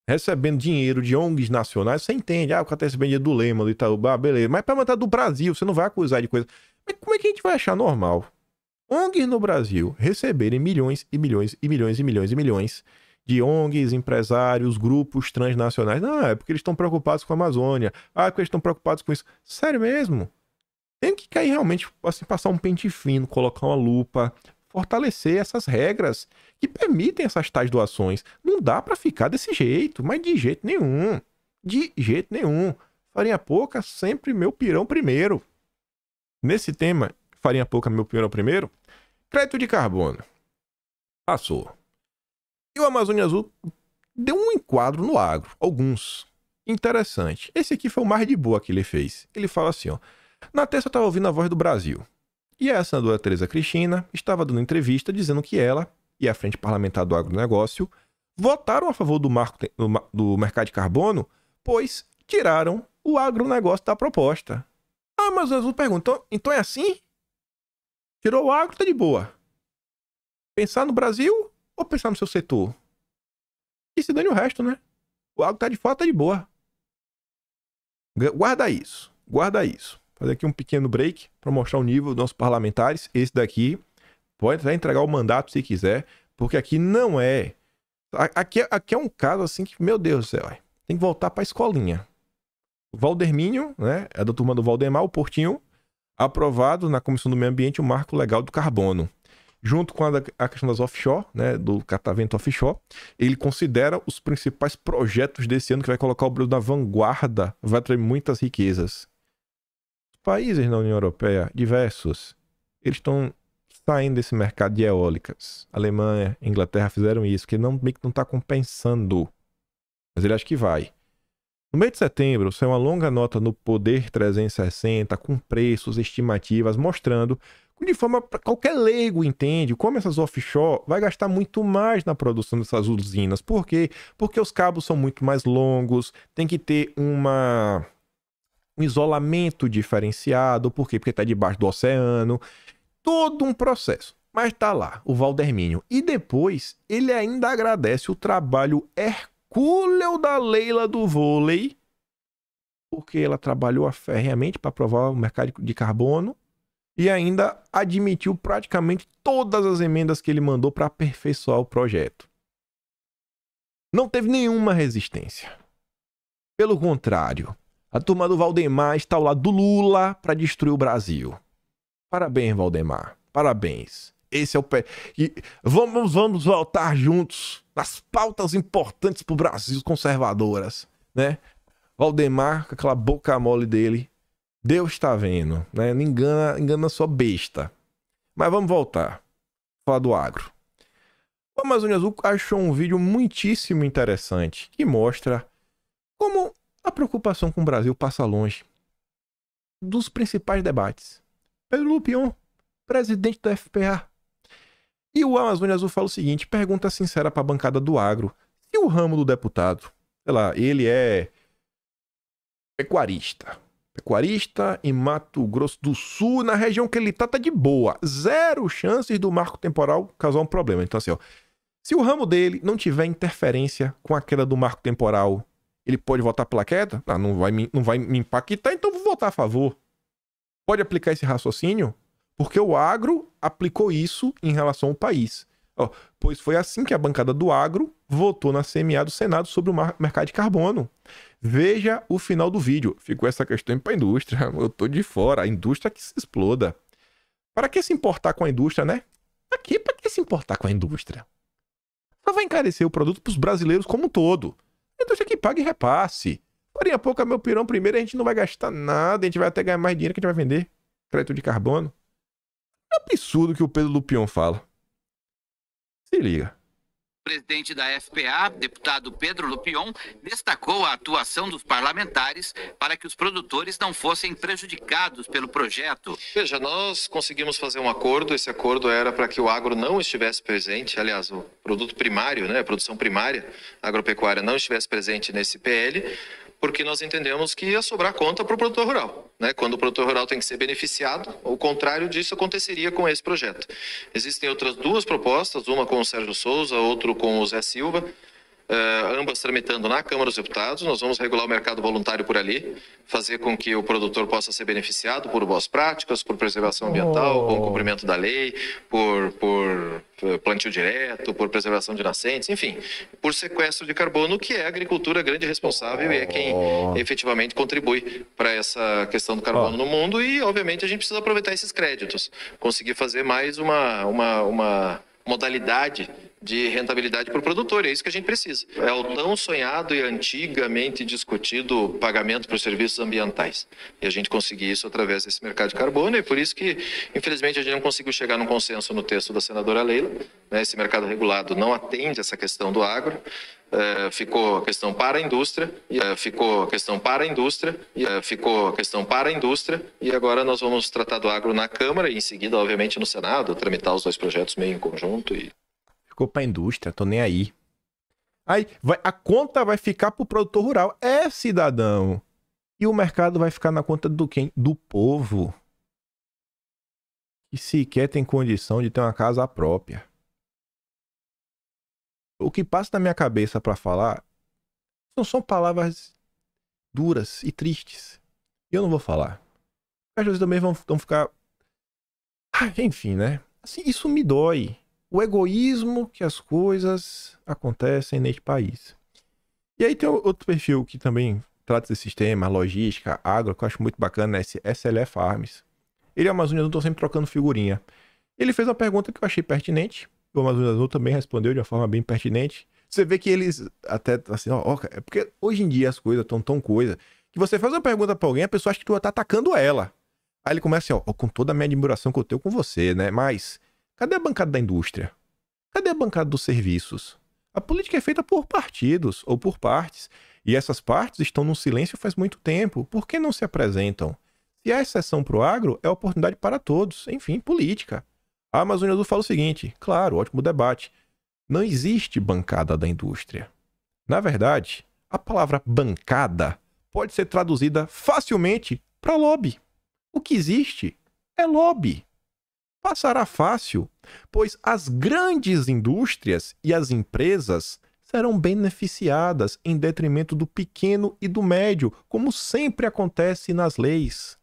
recebendo dinheiro de ONGs nacionais, você entende. Ah, o cara tá recebendo dinheiro do Lema, do Itaúba, ah, beleza. Mas para matar do Brasil, você não vai acusar de coisa. Mas como é que a gente vai achar normal ONGs no Brasil receberem milhões e milhões e milhões e milhões e milhões de ONGs, empresários, grupos transnacionais? Não, é porque eles estão preocupados com a Amazônia. Ah, é porque eles estão preocupados com isso. Sério mesmo? Tem que cair realmente, assim, passar um pente fino, colocar uma lupa, fortalecer essas regras que permitem essas tais doações. Não dá para ficar desse jeito, mas de jeito nenhum. De jeito nenhum. Farinha pouca, sempre meu pirão primeiro. Nesse tema, farinha pouca, meu primeiro ao é primeiro, crédito de carbono. Passou. E o Amazônia Azul deu um enquadro no agro, alguns. Interessante. Esse aqui foi o mais de boa que ele fez. Ele fala assim, ó. Na terça eu estava ouvindo a voz do Brasil. E a senadora Tereza Cristina estava dando entrevista dizendo que ela e a Frente Parlamentar do Agronegócio votaram a favor do, marco, do mercado de carbono, pois tiraram o agronegócio da proposta mas eu pergunto então, então é assim? Tirou o agro, tá de boa. Pensar no Brasil ou pensar no seu setor? E se dane o resto, né? O agro tá de fora, tá de boa. Guarda isso, guarda isso. Fazer aqui um pequeno break para mostrar o nível dos nossos parlamentares. Esse daqui pode até entregar o mandato se quiser, porque aqui não é. Aqui, é, aqui é um caso assim que, meu Deus do céu, tem que voltar para a escolinha. Valdermínio, né? É da turma do Valdemar, o Portinho, aprovado na Comissão do Meio Ambiente o Marco Legal do Carbono. Junto com a, da, a questão das offshore, né, do catavento offshore, ele considera os principais projetos desse ano que vai colocar o Brasil na vanguarda, vai trazer muitas riquezas. Países na União Europeia, diversos, eles estão saindo desse mercado de eólicas. Alemanha, Inglaterra fizeram isso, que não meio que não está compensando. Mas ele acha que vai. No mês de setembro, saiu uma longa nota no Poder 360 com preços, estimativas, mostrando de forma qualquer leigo entende como essas offshore vai gastar muito mais na produção dessas usinas. Por quê? Porque os cabos são muito mais longos, tem que ter uma um isolamento diferenciado, por quê? Porque está debaixo do oceano. Todo um processo. Mas tá lá, o Valdermínio. E depois ele ainda agradece o trabalho hercúleo culhão da Leila do vôlei, porque ela trabalhou ferreamente para aprovar o mercado de carbono e ainda admitiu praticamente todas as emendas que ele mandou para aperfeiçoar o projeto. Não teve nenhuma resistência. Pelo contrário, a turma do Valdemar está ao lado do Lula para destruir o Brasil. Parabéns, Valdemar. Parabéns. Esse é o pé. E vamos, vamos voltar juntos nas pautas importantes para o Brasil conservadoras, né? Valdemar, com aquela boca mole dele, Deus está vendo, né? Não engana, engana sua besta. Mas vamos voltar. Falar do agro. O Amazônia Azul achou um vídeo muitíssimo interessante que mostra como a preocupação com o Brasil passa longe dos principais debates. Pedro Lupion, presidente da FPA, e o Amazônia Azul fala o seguinte: pergunta sincera para a bancada do agro. Se o ramo do deputado, sei lá, ele é pecuarista. Pecuarista em Mato Grosso do Sul, na região que ele tá, tá de boa. Zero chances do marco temporal causar um problema. Então, assim, ó. Se o ramo dele não tiver interferência com a queda do marco temporal, ele pode votar pela queda? Ah, não vai me, não vai me impactar, então vou votar a favor. Pode aplicar esse raciocínio? Porque o agro aplicou isso em relação ao país. Oh, pois foi assim que a bancada do agro votou na CMA do Senado sobre o mercado de carbono. Veja o final do vídeo. Ficou essa questão para a indústria. Eu tô de fora. A indústria que se exploda. Para que se importar com a indústria, né? Aqui para que se importar com a indústria? Só vai encarecer o produto para os brasileiros como um todo. A indústria que paga e repasse. Farinha pouca, meu pirão primeiro, a gente não vai gastar nada, a gente vai até ganhar mais dinheiro que a gente vai vender. Crédito de carbono absurdo que o Pedro Lupion fala. Se liga. O presidente da FPA, deputado Pedro Lupion, destacou a atuação dos parlamentares para que os produtores não fossem prejudicados pelo projeto. Veja, nós conseguimos fazer um acordo, esse acordo era para que o agro não estivesse presente, aliás, o produto primário, né, a produção primária agropecuária não estivesse presente nesse PL porque nós entendemos que ia sobrar conta para o produtor rural. Né? Quando o produtor rural tem que ser beneficiado, o contrário disso aconteceria com esse projeto. Existem outras duas propostas, uma com o Sérgio Souza, outra com o Zé Silva, Uh, ambas tramitando na Câmara dos Deputados. Nós vamos regular o mercado voluntário por ali, fazer com que o produtor possa ser beneficiado por boas práticas, por preservação ambiental, oh. com cumprimento da lei, por, por, eh, plantio direto, por preservação de nascentes, enfim, por sequestro de carbono, que é a agricultura grande responsável oh. e é quem oh. efetivamente contribui para essa questão do carbono oh. no mundo. E, obviamente, a gente precisa aproveitar esses créditos, conseguir fazer mais uma, uma, uma modalidade de rentabilidade para o produtor. É isso que a gente precisa. É o tão sonhado e antigamente discutido pagamento para os serviços ambientais. E a gente conseguiu isso através desse mercado de carbono, e por isso que, infelizmente, a gente não conseguiu chegar num consenso no texto da senadora Leila. Né? Esse mercado regulado não atende essa questão do agro. Eh, ficou a questão para a indústria, e, eh, ficou a questão para a indústria, e, eh, ficou a questão para a indústria, e agora nós vamos tratar do agro na Câmara e em seguida, obviamente, no Senado, tramitar os dois projetos meio em conjunto. E... Ficou para a indústria, tô nem aí. Aí vai, a conta vai ficar para o produtor rural. É, cidadão. E o mercado vai ficar na conta do quem? Do povo. Que sequer tem condição de ter uma casa própria o que passa na minha cabeça para falar não são palavras duras e tristes. E eu não vou falar. Às vezes também vão, vão ficar. Ah, enfim, né? Assim, isso me dói. O egoísmo que as coisas acontecem neste país. E aí tem outro perfil que também trata desse sistema, logística, agro, que eu acho muito bacana, é esse SLE Farms. Ele é a Amazônia não sempre trocando figurinha. Ele fez uma pergunta que eu achei pertinente, o Amazonas Azul também respondeu de uma forma bem pertinente. Você vê que eles até assim, ó, ó é porque hoje em dia as coisas estão tão coisa que você faz uma pergunta para alguém, a pessoa acha que tu tá atacando ela. Aí ele começa assim, ó, com toda a minha admiração que eu tenho com você, né? Mas cadê a bancada da indústria? Cadê a bancada dos serviços? A política é feita por partidos ou por partes, e essas partes estão num silêncio faz muito tempo. Por que não se apresentam? Se há é exceção para o agro, é oportunidade para todos. Enfim, política. A Amazônia Azul fala o seguinte: claro, ótimo debate. Não existe bancada da indústria. Na verdade, a palavra bancada pode ser traduzida facilmente para lobby. O que existe é lobby. Passará fácil, pois as grandes indústrias e as empresas serão beneficiadas em detrimento do pequeno e do médio, como sempre acontece nas leis.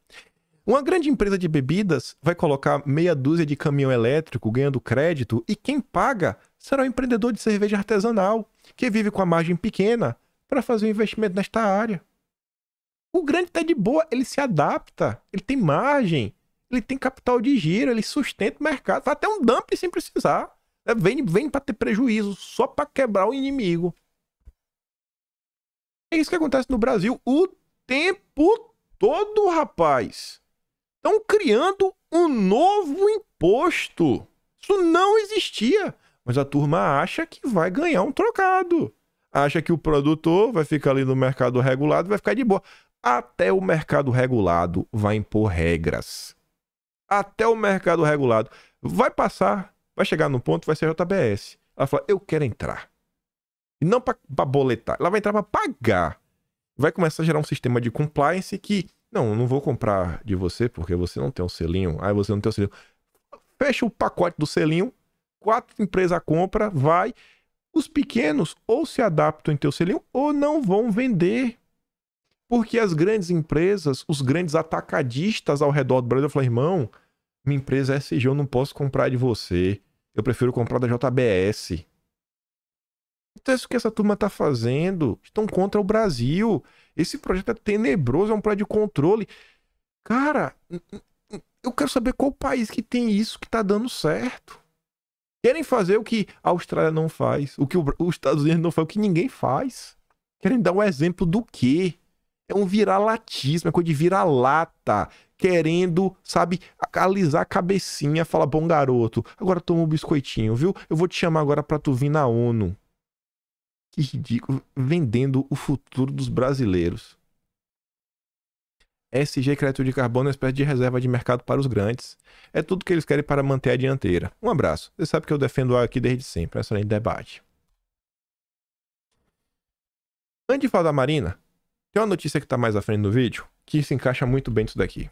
Uma grande empresa de bebidas vai colocar meia dúzia de caminhão elétrico ganhando crédito e quem paga será o empreendedor de cerveja artesanal, que vive com a margem pequena para fazer o um investimento nesta área. O grande está de boa, ele se adapta, ele tem margem, ele tem capital de giro, ele sustenta o mercado, faz tá até um dump sem precisar. Né? Vem, vem para ter prejuízo, só para quebrar o inimigo. É isso que acontece no Brasil o tempo todo, rapaz estão criando um novo imposto. Isso não existia. Mas a turma acha que vai ganhar um trocado. Acha que o produtor vai ficar ali no mercado regulado, vai ficar de boa. Até o mercado regulado vai impor regras. Até o mercado regulado vai passar, vai chegar no ponto, vai ser JBS. Ela fala: Eu quero entrar. E não para boletar, ela vai entrar para pagar. Vai começar a gerar um sistema de compliance que não, não vou comprar de você porque você não tem um selinho. Aí você não tem um selinho. Fecha o pacote do selinho, quatro empresas compra, vai. Os pequenos ou se adaptam em teu selinho ou não vão vender. Porque as grandes empresas, os grandes atacadistas ao redor do Brasil falam, irmão, minha empresa é SG, eu não posso comprar de você. Eu prefiro comprar da JBS. Então, é isso que essa turma está fazendo. Estão contra o Brasil. Esse projeto é tenebroso, é um prédio de controle. Cara, eu quero saber qual país que tem isso que tá dando certo. Querem fazer o que a Austrália não faz, o que os Estados Unidos não faz, o que ninguém faz. Querem dar um exemplo do quê? É um viralatismo, é coisa de vira-lata, querendo, sabe, alisar a cabecinha, falar, bom garoto, agora toma um biscoitinho, viu? Eu vou te chamar agora pra tu vir na ONU. Que ridículo. Vendendo o futuro dos brasileiros. SG é crédito de carbono é uma espécie de reserva de mercado para os grandes. É tudo que eles querem para manter a dianteira. Um abraço. Você sabe que eu defendo aqui desde sempre, essa linha de debate. Antes de falar da Marina, tem uma notícia que está mais à frente do vídeo que se encaixa muito bem disso daqui.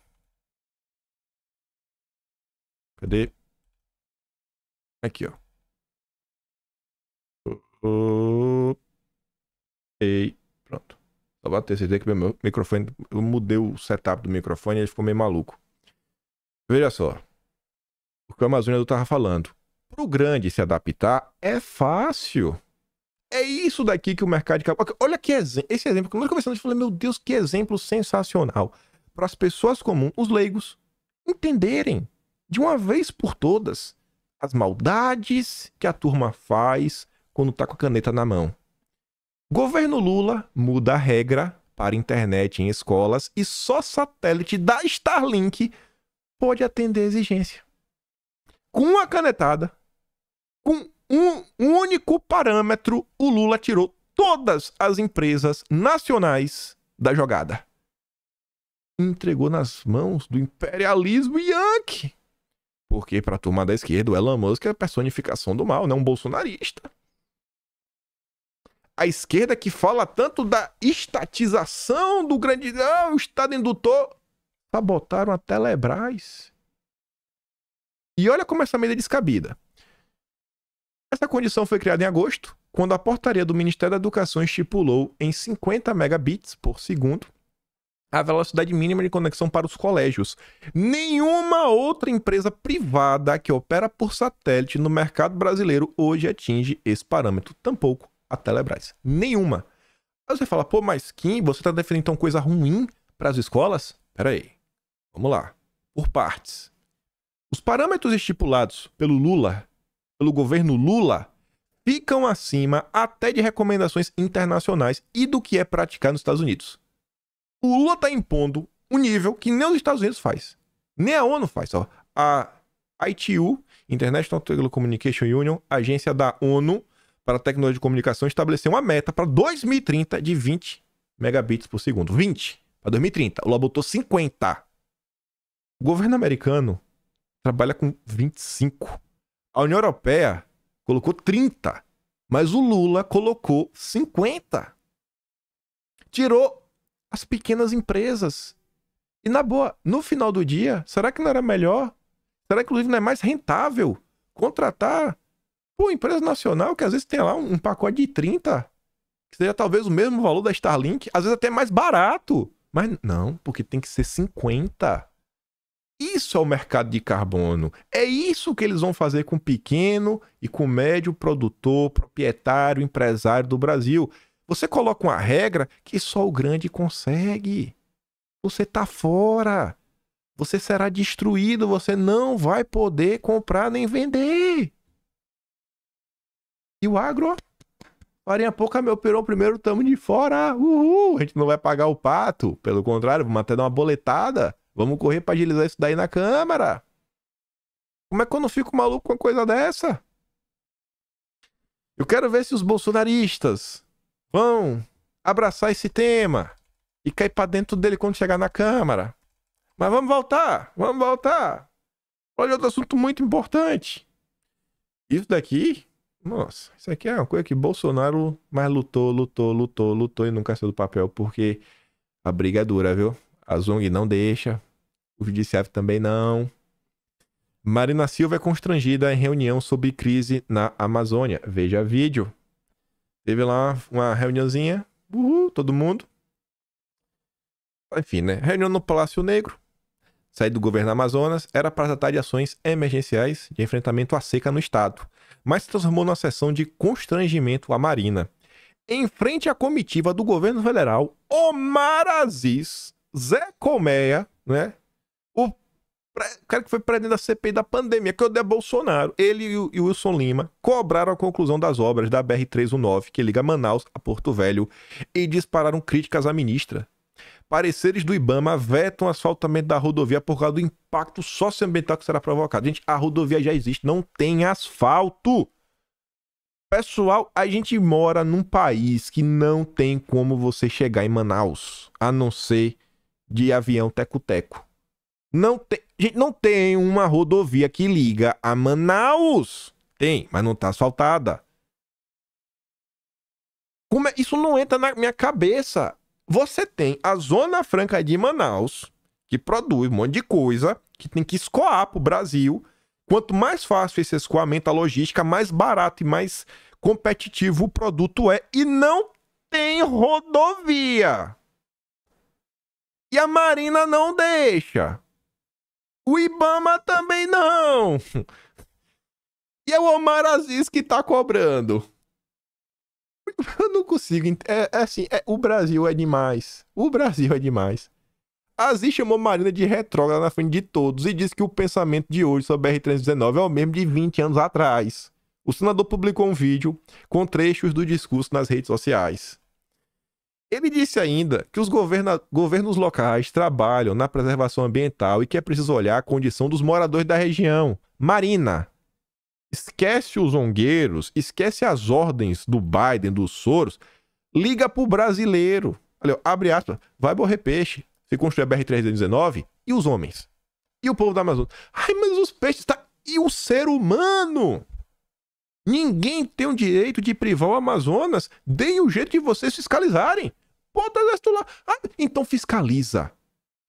Cadê? Aqui, ó. Ei, Pronto. Só bater vocês veem que meu microfone. Eu mudei o setup do microfone e ele ficou meio maluco. Veja só. O que o Amazonas estava falando. Pro grande se adaptar é fácil. É isso daqui que o mercado de Olha que exemplo. Esse exemplo, quando nós começamos, eu falei, meu Deus, que exemplo sensacional. Para as pessoas comuns, os leigos, entenderem de uma vez por todas as maldades que a turma faz quando está com a caneta na mão. Governo Lula muda a regra para internet em escolas e só satélite da Starlink pode atender a exigência. Com uma canetada, com um único parâmetro, o Lula tirou todas as empresas nacionais da jogada. Entregou nas mãos do imperialismo Yankee. Porque, para a turma da esquerda, o Elon Musk é a personificação do mal, é Um bolsonarista a esquerda que fala tanto da estatização do grande. Ah, o Estado indutor. Sabotaram a Telebrás. E olha como essa medida é descabida. Essa condição foi criada em agosto, quando a portaria do Ministério da Educação estipulou em 50 megabits por segundo a velocidade mínima de conexão para os colégios. Nenhuma outra empresa privada que opera por satélite no mercado brasileiro hoje atinge esse parâmetro, tampouco a Telebrás. Nenhuma. Aí você fala, pô, mas Kim, você tá defendendo então coisa ruim para as escolas? Peraí. Vamos lá. Por partes. Os parâmetros estipulados pelo Lula, pelo governo Lula, ficam acima até de recomendações internacionais e do que é praticado nos Estados Unidos. O Lula está impondo um nível que nem os Estados Unidos faz, nem a ONU faz. Ó. A ITU, International Telecommunication Union, agência da ONU, para a tecnologia de comunicação estabeleceu uma meta para 2030 de 20 megabits por segundo. 20 para 2030. O Lula botou 50. O governo americano trabalha com 25. A União Europeia colocou 30. Mas o Lula colocou 50. Tirou as pequenas empresas. E na boa, no final do dia, será que não era melhor? Será que, inclusive, não é mais rentável contratar Pô, empresa nacional que às vezes tem lá um, pacote de 30, que seja talvez o mesmo valor da Starlink, às vezes até é mais barato. Mas não, porque tem que ser 50. Isso é o mercado de carbono. É isso que eles vão fazer com o pequeno e com o médio produtor, proprietário, empresário do Brasil. Você coloca uma regra que só o grande consegue. Você está fora. Você será destruído, você não vai poder comprar nem vender. E o agro, ó. Farinha pouca me operou primeiro, tamo de fora. Uhul! A gente não vai pagar o pato. Pelo contrário, vamos até dar uma boletada. Vamos correr pra agilizar isso daí na Câmara. Como é que eu não fico maluco com uma coisa dessa? Eu quero ver se os bolsonaristas vão abraçar esse tema e cair para dentro dele quando chegar na Câmara. Mas vamos voltar, vamos voltar. Olha outro assunto muito importante. Isso daqui nossa, isso aqui é uma coisa que Bolsonaro mais lutou, lutou, lutou, lutou e nunca saiu do papel, porque a briga é dura, viu? A Zong não deixa, o judiciário também não. Marina Silva é constrangida em reunião sobre crise na Amazônia. Veja vídeo. Teve lá uma reuniãozinha, uhul, todo mundo. Enfim, né? Reunião no Palácio Negro. Sair do governo Amazonas era para tratar de ações emergenciais de enfrentamento à seca no estado mas se transformou numa sessão de constrangimento à Marina. Em frente à comitiva do governo federal, Omar Aziz, Zé Colmeia, né? O cara que foi presidente da CPI da pandemia, que eu dei a Bolsonaro, ele e o Wilson Lima cobraram a conclusão das obras da BR-319, que liga Manaus a Porto Velho, e dispararam críticas à ministra, Pareceres do Ibama vetam o asfaltamento da rodovia por causa do impacto socioambiental que será provocado. Gente, a rodovia já existe, não tem asfalto. Pessoal, a gente mora num país que não tem como você chegar em Manaus, a não ser de avião teco-teco. Não tem, gente, não tem uma rodovia que liga a Manaus. Tem, mas não tá asfaltada. Como é, isso não entra na minha cabeça. Você tem a Zona Franca de Manaus, que produz um monte de coisa, que tem que escoar para o Brasil. Quanto mais fácil esse escoamento, a logística, mais barato e mais competitivo o produto é. E não tem rodovia. E a Marina não deixa. O Ibama também não. E é o Omar Aziz que está cobrando. eu não consigo. É, é assim, é, o Brasil é demais. O Brasil é demais. Aziz chamou Marina de retrógrada na frente de todos e disse que o pensamento de hoje sobre a r 319 é o mesmo de 20 anos atrás. O senador publicou um vídeo com trechos do discurso nas redes sociais. Ele disse ainda que os governa... governos locais trabalham na preservação ambiental e que é preciso olhar a condição dos moradores da região. Marina, esquece os zongueiros, esquece as ordens do Biden, dos Soros, liga pro brasileiro. Olha, abre aspas, vai morrer peixe. Se construir a BR-319, e os homens? E o povo da Amazônia? Ai, mas os peixes, tá? E o ser humano? Ninguém tem o direito de privar o Amazonas. Deem o jeito de vocês fiscalizarem. Bota exército lá. Ah, então fiscaliza.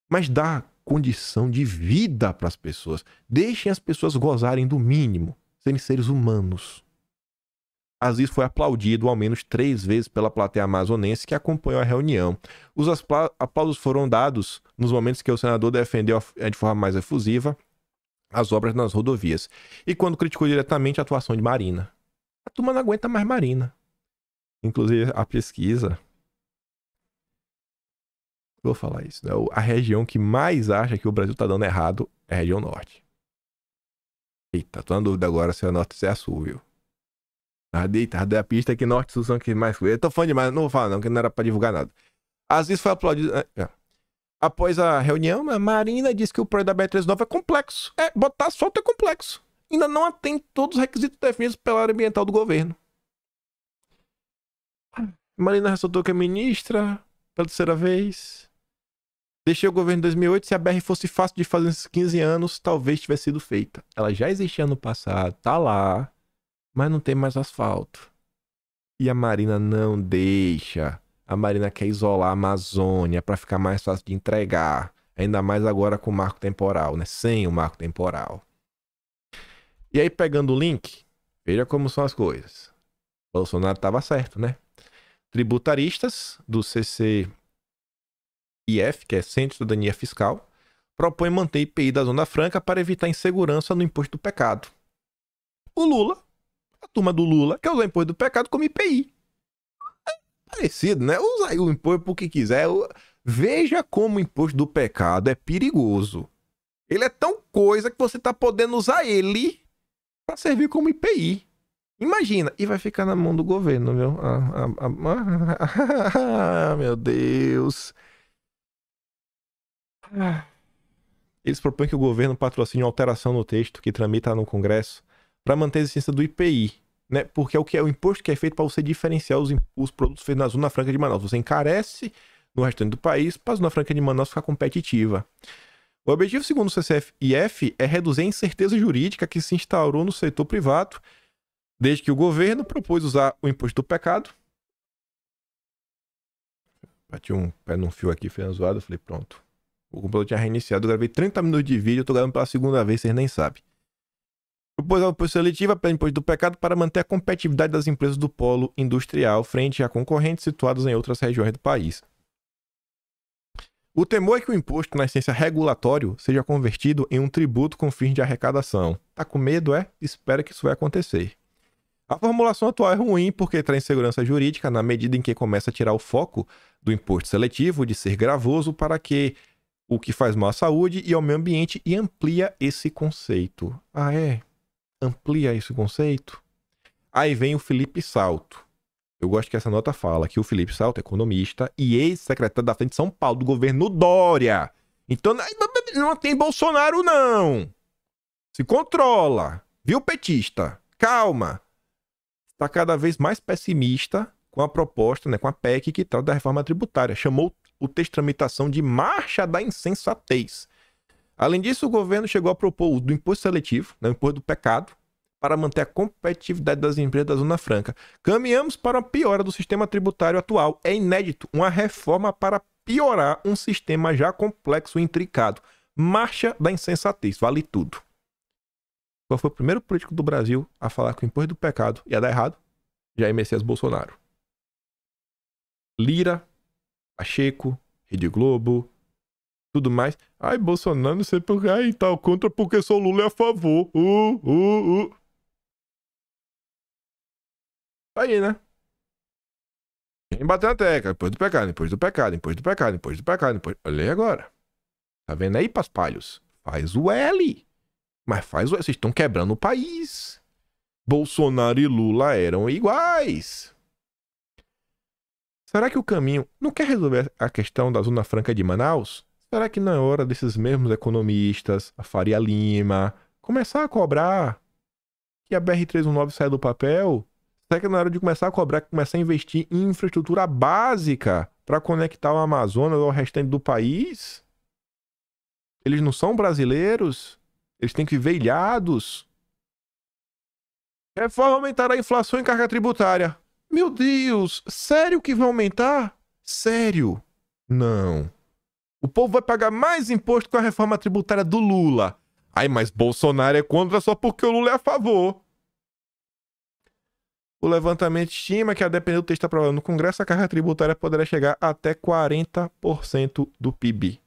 Mas dá condição de vida para as pessoas. Deixem as pessoas gozarem do mínimo serem seres humanos. Aziz foi aplaudido ao menos três vezes pela plateia amazonense que acompanhou a reunião. Os aplausos foram dados nos momentos que o senador defendeu é, de forma mais efusiva as obras nas rodovias e quando criticou diretamente a atuação de Marina. A turma não aguenta mais Marina. Inclusive, a pesquisa. Vou falar isso. Né? A região que mais acha que o Brasil está dando errado é a região norte. Eita, tô na dúvida agora se é norte ou se é sul, viu? Eita, deitadas é a pista que norte e sul são que mais Eu tô fã demais, não vou falar não, que não era pra divulgar nada. Às vezes foi aplaudido. Ah, ah. Após a reunião, a Marina disse que o projeto da BR-39 é complexo. É, botar asfalto é complexo. Ainda não atende todos os requisitos definidos pela área ambiental do governo. Marina ressaltou que é ministra pela terceira vez. Deixei o governo em 2008. Se a BR fosse fácil de fazer nesses 15 anos, talvez tivesse sido feita. Ela já existia no passado, tá lá, mas não tem mais asfalto. E a Marina não deixa. A Marina quer isolar a Amazônia para ficar mais fácil de entregar. Ainda mais agora com o marco temporal, né? Sem o marco temporal. E aí, pegando o link, veja como são as coisas. Bolsonaro estava certo, né? Tributaristas do CC IF, que é Centro de Cidadania Fiscal, propõe manter IPI da Zona Franca para evitar insegurança no imposto do pecado. O Lula, a turma do Lula, quer usar o imposto do pecado como IPI. É parecido, né? Usa o imposto por que quiser. Veja como o imposto do pecado é perigoso. Ele é tão coisa que você está podendo usar ele para servir como IPI. Imagina, e vai ficar na mão do governo, viu? Ah, ah, ah, ah meu Deus. Ah. Eles propõem que o governo patrocine uma alteração no texto que tramita no Congresso para manter a existência do IPI, né? Porque é o que é o imposto que é feito para você diferenciar os, os produtos feitos na Zona Franca de Manaus. Você encarece no restante do país para a Zona Franca de Manaus ficar competitiva. O objetivo, segundo o ccf F é reduzir a incerteza jurídica que se instaurou no setor privado desde que o governo propôs usar o imposto do pecado. Bati um pé num fio aqui, foi zoada, falei, pronto. O computador tinha reiniciado. Eu gravei 30 minutos de vídeo, eu tô gravando pela segunda vez, vocês nem sabem. Propôs a seletiva pela imposto do pecado para manter a competitividade das empresas do polo industrial frente a concorrentes situados em outras regiões do país. O temor é que o imposto na essência regulatório seja convertido em um tributo com fins de arrecadação. Tá com medo, é? Espera que isso vai acontecer. A formulação atual é ruim porque traz insegurança jurídica na medida em que começa a tirar o foco do imposto seletivo de ser gravoso para que o que faz mal à saúde e ao meio ambiente e amplia esse conceito. Ah, é? Amplia esse conceito? Aí vem o Felipe Salto. Eu gosto que essa nota fala que o Felipe Salto, é economista e ex-secretário da Frente de São Paulo, do governo Dória. Então não tem Bolsonaro, não. Se controla. Viu, petista? Calma. Está cada vez mais pessimista com a proposta, né, com a PEC que tal da reforma tributária. Chamou o texto tramitação de marcha da insensatez. Além disso, o governo chegou a propor o do imposto seletivo, né, o imposto do pecado, para manter a competitividade das empresas da Zona Franca. Caminhamos para a piora do sistema tributário atual. É inédito uma reforma para piorar um sistema já complexo e intricado. Marcha da insensatez, vale tudo. Qual foi o primeiro político do Brasil a falar que o imposto do pecado ia dar errado? Jair Messias Bolsonaro. Lira Pacheco, Rede Globo, tudo mais. Ai, Bolsonaro, não sei por que tal contra porque sou Lula é a favor. Uh, uh, uh. Tá aí, né? Quem bater na tecla, depois do pecado, depois do pecado, depois do pecado, depois do pecado, depois. Olha aí agora. Tá vendo aí, paspalhos? Faz o L. Mas faz o L. Vocês estão quebrando o país. Bolsonaro e Lula eram iguais. Será que o caminho não quer resolver a questão da Zona Franca de Manaus? Será que não é hora desses mesmos economistas, a Faria Lima, começar a cobrar que a BR-319 saia do papel? Será que não é hora de começar a cobrar, começar a investir em infraestrutura básica para conectar o Amazonas ao restante do país? Eles não são brasileiros? Eles têm que viver ilhados? Reforma aumentará a inflação e carga tributária. Meu Deus, sério que vai aumentar? Sério? Não. O povo vai pagar mais imposto com a reforma tributária do Lula. Ai, mas Bolsonaro é contra só porque o Lula é a favor. O levantamento estima que, a depender do texto aprovado no Congresso, a carga tributária poderá chegar até 40% do PIB.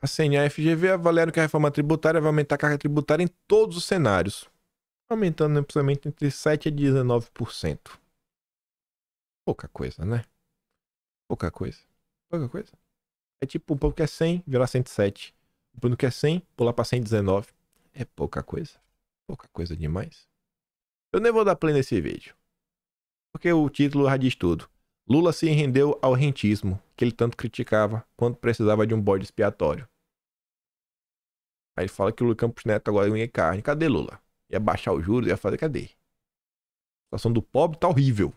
A CNA e a FGV avaliaram que a reforma tributária vai aumentar a carga tributária em todos os cenários aumentando aproximadamente né, entre 7% e 19%. Pouca coisa, né? Pouca coisa. Pouca coisa. É tipo, o povo quer 100, é virar 107. O Bruno quer 100, é pular para 119. É pouca coisa. Pouca coisa demais. Eu nem vou dar play nesse vídeo. Porque o título já diz tudo. Lula se rendeu ao rentismo, que ele tanto criticava, quando precisava de um bode expiatório. Aí fala que o Lula Campos Neto agora é unha carne. Cadê Lula? ia baixar os juros, ia fazer, cadê? A situação do pobre tá horrível.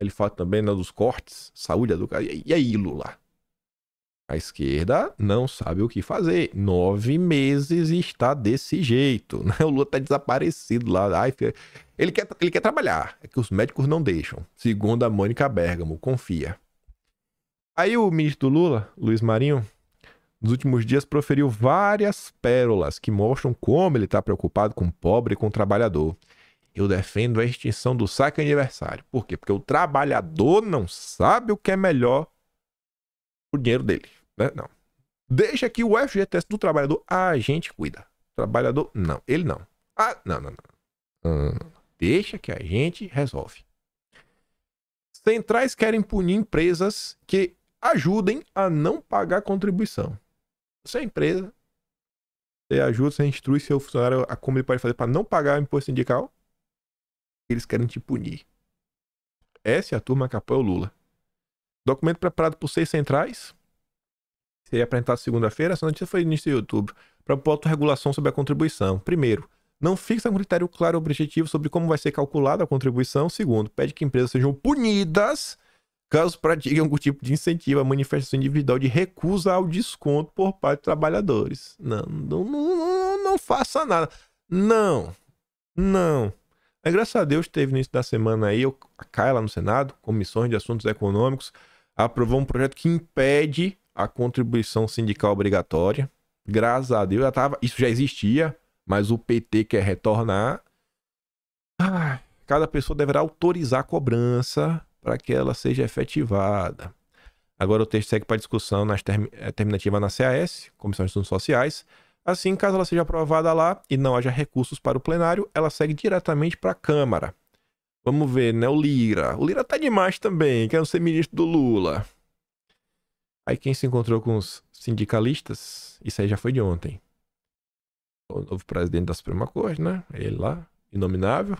Ele fala também né, dos cortes, saúde, educação. E aí, Lula? A esquerda não sabe o que fazer. Nove meses e está desse jeito. Né? O Lula está desaparecido lá. Ai, ele, quer, ele quer trabalhar. É que os médicos não deixam. Segundo a Mônica Bergamo, confia. Aí o ministro do Lula, Luiz Marinho, nos últimos dias proferiu várias pérolas que mostram como ele está preocupado com o pobre e com o trabalhador. Eu defendo a extinção do saque aniversário. Por quê? Porque o trabalhador não sabe o que é melhor o dinheiro dele. Né? Não. Deixa que o FGTS do trabalhador a gente cuida. Trabalhador, não. Ele não. Ah, não, não, não. Hum, deixa que a gente resolve. Centrais querem punir empresas que ajudem a não pagar contribuição. Você é empresa. Você ajuda, você instrui seu funcionário a como ele pode fazer para não pagar o imposto sindical. Eles querem te punir. Essa é a turma que apoia o Lula. Documento preparado por seis centrais. Seria apresentado segunda-feira. Essa notícia foi no início de outubro. Para regulação sobre a contribuição. Primeiro, não fixa um critério claro e objetivo sobre como vai ser calculada a contribuição. Segundo, pede que empresas sejam punidas caso pratiquem algum tipo de incentivo à manifestação individual de recusa ao desconto por parte dos trabalhadores. Não, não, não, não faça nada. Não, não. Mas, graças a Deus teve no início da semana aí, a caia lá no Senado, Comissões de Assuntos Econômicos, aprovou um projeto que impede a contribuição sindical obrigatória. Graças a Deus, já tava, isso já existia, mas o PT quer retornar. Ah, cada pessoa deverá autorizar a cobrança para que ela seja efetivada. Agora o texto segue para discussão nas term... É, terminativa na CAS, Comissão de Assuntos Sociais. Assim, caso ela seja aprovada lá e não haja recursos para o plenário, ela segue diretamente para a Câmara. Vamos ver, né? O Lira. O Lira tá demais também, quer é ser ministro do Lula. Aí quem se encontrou com os sindicalistas, isso aí já foi de ontem. O novo presidente da Suprema Corte, né? Ele lá, inominável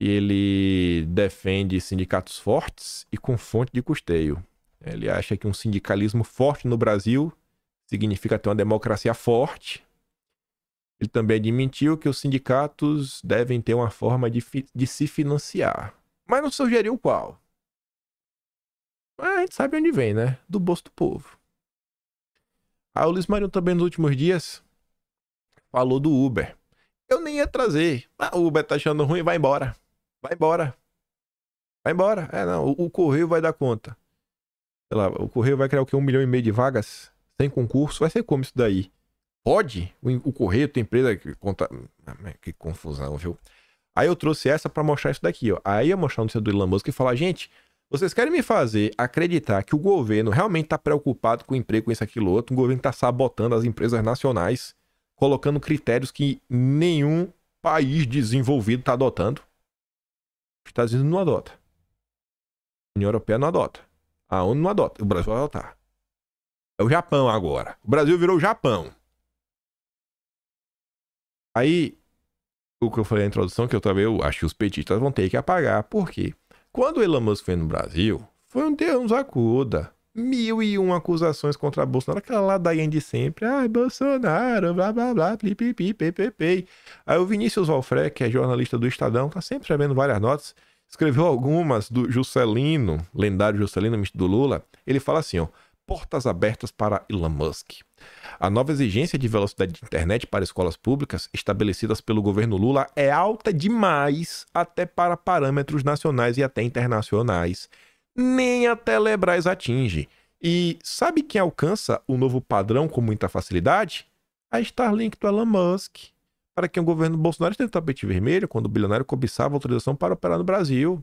e ele defende sindicatos fortes e com fonte de custeio. Ele acha que um sindicalismo forte no Brasil significa ter uma democracia forte. Ele também admitiu que os sindicatos devem ter uma forma de, de se financiar. Mas não sugeriu qual. Mas a gente sabe onde vem, né? Do bolso do povo. A Ulis Marinho também nos últimos dias falou do Uber. Eu nem ia trazer. Ah, o Uber tá achando ruim, vai embora vai embora. Vai embora. É, não, o, o correio vai dar conta. Sei lá, o correio vai criar o quê? Um milhão e meio de vagas? Sem concurso? Vai ser como isso daí? Pode? O, o correio tem empresa que conta. Ah, né, que confusão, viu? Aí eu trouxe essa para mostrar isso daqui, ó. Aí eu mostrar um notícia do Elon Musk e falar, gente, vocês querem me fazer acreditar que o governo realmente está preocupado com o emprego, com isso, aquilo, outro? O governo está sabotando as empresas nacionais, colocando critérios que nenhum país desenvolvido está adotando. Os Estados Unidos não adota. A União Europeia não adota. A ONU não adota. O Brasil vai adotar. É o Japão agora. O Brasil virou o Japão. Aí, o que eu falei na introdução, que eu também eu acho que os petistas vão ter que apagar. Por quê? Quando o Elon Musk foi no Brasil, foi um Deus acuda mil e um acusações contra Bolsonaro, aquela ladainha de sempre. Ai, ah, Bolsonaro, blá blá blá, pipipi, ppp. Aí o Vinícius Valfré, que é jornalista do Estadão, tá sempre escrevendo várias notas, escreveu algumas do Juscelino, lendário Juscelino, do Lula. Ele fala assim, ó, portas abertas para Elon Musk. A nova exigência de velocidade de internet para escolas públicas, estabelecidas pelo governo Lula, é alta demais até para parâmetros nacionais e até internacionais nem a Telebrás atinge. E sabe quem alcança o novo padrão com muita facilidade? A Starlink do Elon Musk, para quem o governo Bolsonaro esteve o tapete vermelho quando o bilionário cobiçava autorização para operar no Brasil.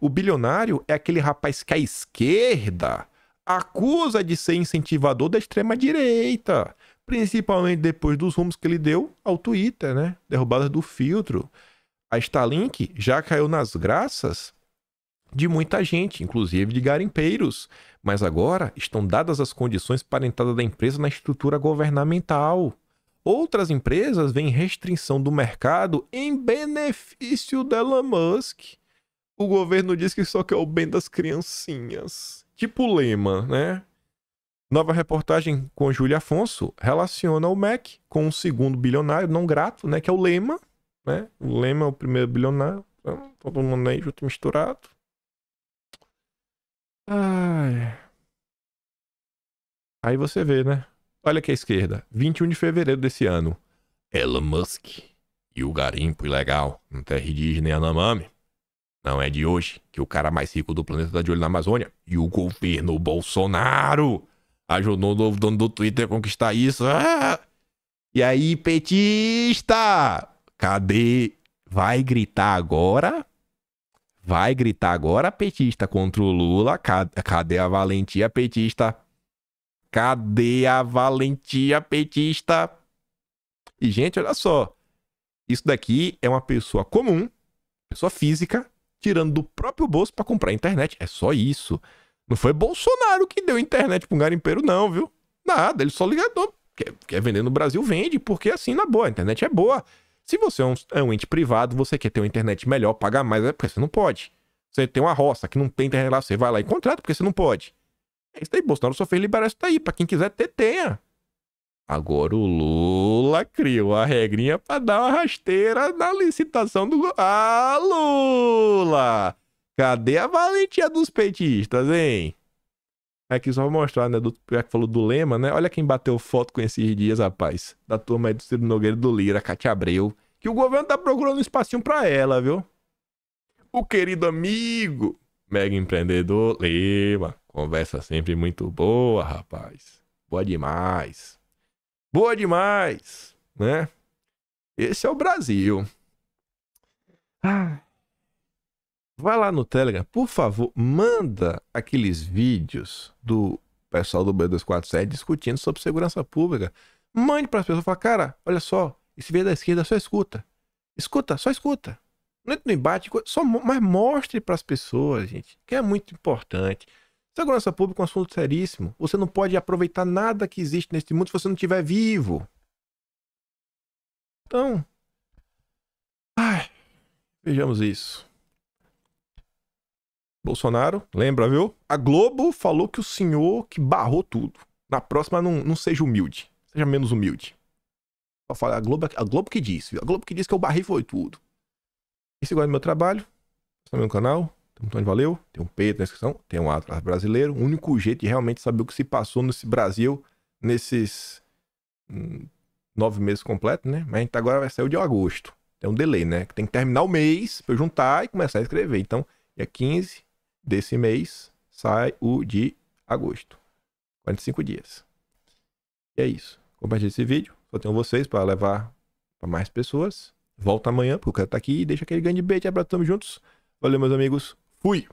O bilionário é aquele rapaz que a esquerda acusa de ser incentivador da extrema-direita, principalmente depois dos rumos que ele deu ao Twitter, né? Derrubada do filtro. A Starlink já caiu nas graças de muita gente, inclusive de garimpeiros. Mas agora estão dadas as condições para a entrada da empresa na estrutura governamental. Outras empresas veem restrição do mercado em benefício da Elon Musk. O governo diz que só quer o bem das criancinhas. Tipo lema, né? Nova reportagem com Júlio Afonso relaciona o Mac com o segundo bilionário não grato, né? Que é o Lema, né? O Lema é o primeiro bilionário. Então, todo mundo aí junto misturado. Ai. Aí você vê, né? Olha aqui à é esquerda, 21 de fevereiro desse ano. Elon Musk e o garimpo ilegal no terra indígena e Anamami. Não é de hoje que o cara mais rico do planeta tá de olho na Amazônia. E o governo Bolsonaro ajudou o novo dono do Twitter a conquistar isso. Ah! E aí, petista? Cadê? Vai gritar agora vai gritar agora petista contra o Lula. Cadê a valentia petista? Cadê a valentia petista? E, gente, olha só. Isso daqui é uma pessoa comum, pessoa física, tirando do próprio bolso para comprar internet. É só isso. Não foi Bolsonaro que deu internet para um garimpeiro, não, viu? Nada, ele só ligador. Quer, quer vender no Brasil, vende, porque assim, na boa, a internet é boa. Se você é um, é um ente privado, você quer ter uma internet melhor, pagar mais, é porque você não pode. Você tem uma roça que não tem internet lá, você vai lá e contrata porque você não pode. É isso aí, Bolsonaro só fez liberar isso daí. Pra quem quiser ter, tenha. Agora o Lula criou a regrinha pra dar uma rasteira na licitação do. Ah, Lula! Cadê a valentia dos petistas, hein? Aqui é só vou mostrar, né? Do já que falou do lema, né? Olha quem bateu foto com esses dias, rapaz. Da turma aí do Ciro Nogueira do Lira, Cátia Abreu. Que o governo tá procurando um espacinho pra ela, viu? O querido amigo, mega empreendedor Lema. Conversa sempre muito boa, rapaz. Boa demais. Boa demais, né? Esse é o Brasil. Ah. Vai lá no Telegram, por favor, manda aqueles vídeos do pessoal do B247 discutindo sobre segurança pública. Mande para as pessoas, fala, cara, olha só, esse vídeo da esquerda só escuta. Escuta, só escuta. Não entra no embate, só, mas mostre para as pessoas, gente, que é muito importante. Segurança pública é um assunto seríssimo. Você não pode aproveitar nada que existe neste mundo se você não estiver vivo. Então, ai, vejamos isso. Bolsonaro, lembra, viu? A Globo falou que o senhor que barrou tudo. Na próxima, não, não seja humilde. Seja menos humilde. Só falar a Globo, a Globo que disse, viu? A Globo que disse que eu barrei foi tudo. Esse é igual do meu trabalho, é o meu canal, tem um botão de valeu, tem um peito na descrição, tem um atraso brasileiro. O único jeito de realmente saber o que se passou nesse Brasil nesses hum, nove meses completos, né? Mas a gente tá agora vai sair de agosto. Tem um delay, né? Tem que terminar o mês para juntar e começar a escrever. Então, dia 15 desse mês sai o de agosto. 45 dias. E é isso. Compartilhe esse vídeo. Só tenho vocês para levar para mais pessoas. Volta amanhã, porque eu tá aqui e deixa aquele grande beijo. Abraço, tamo juntos. Valeu, meus amigos. Fui!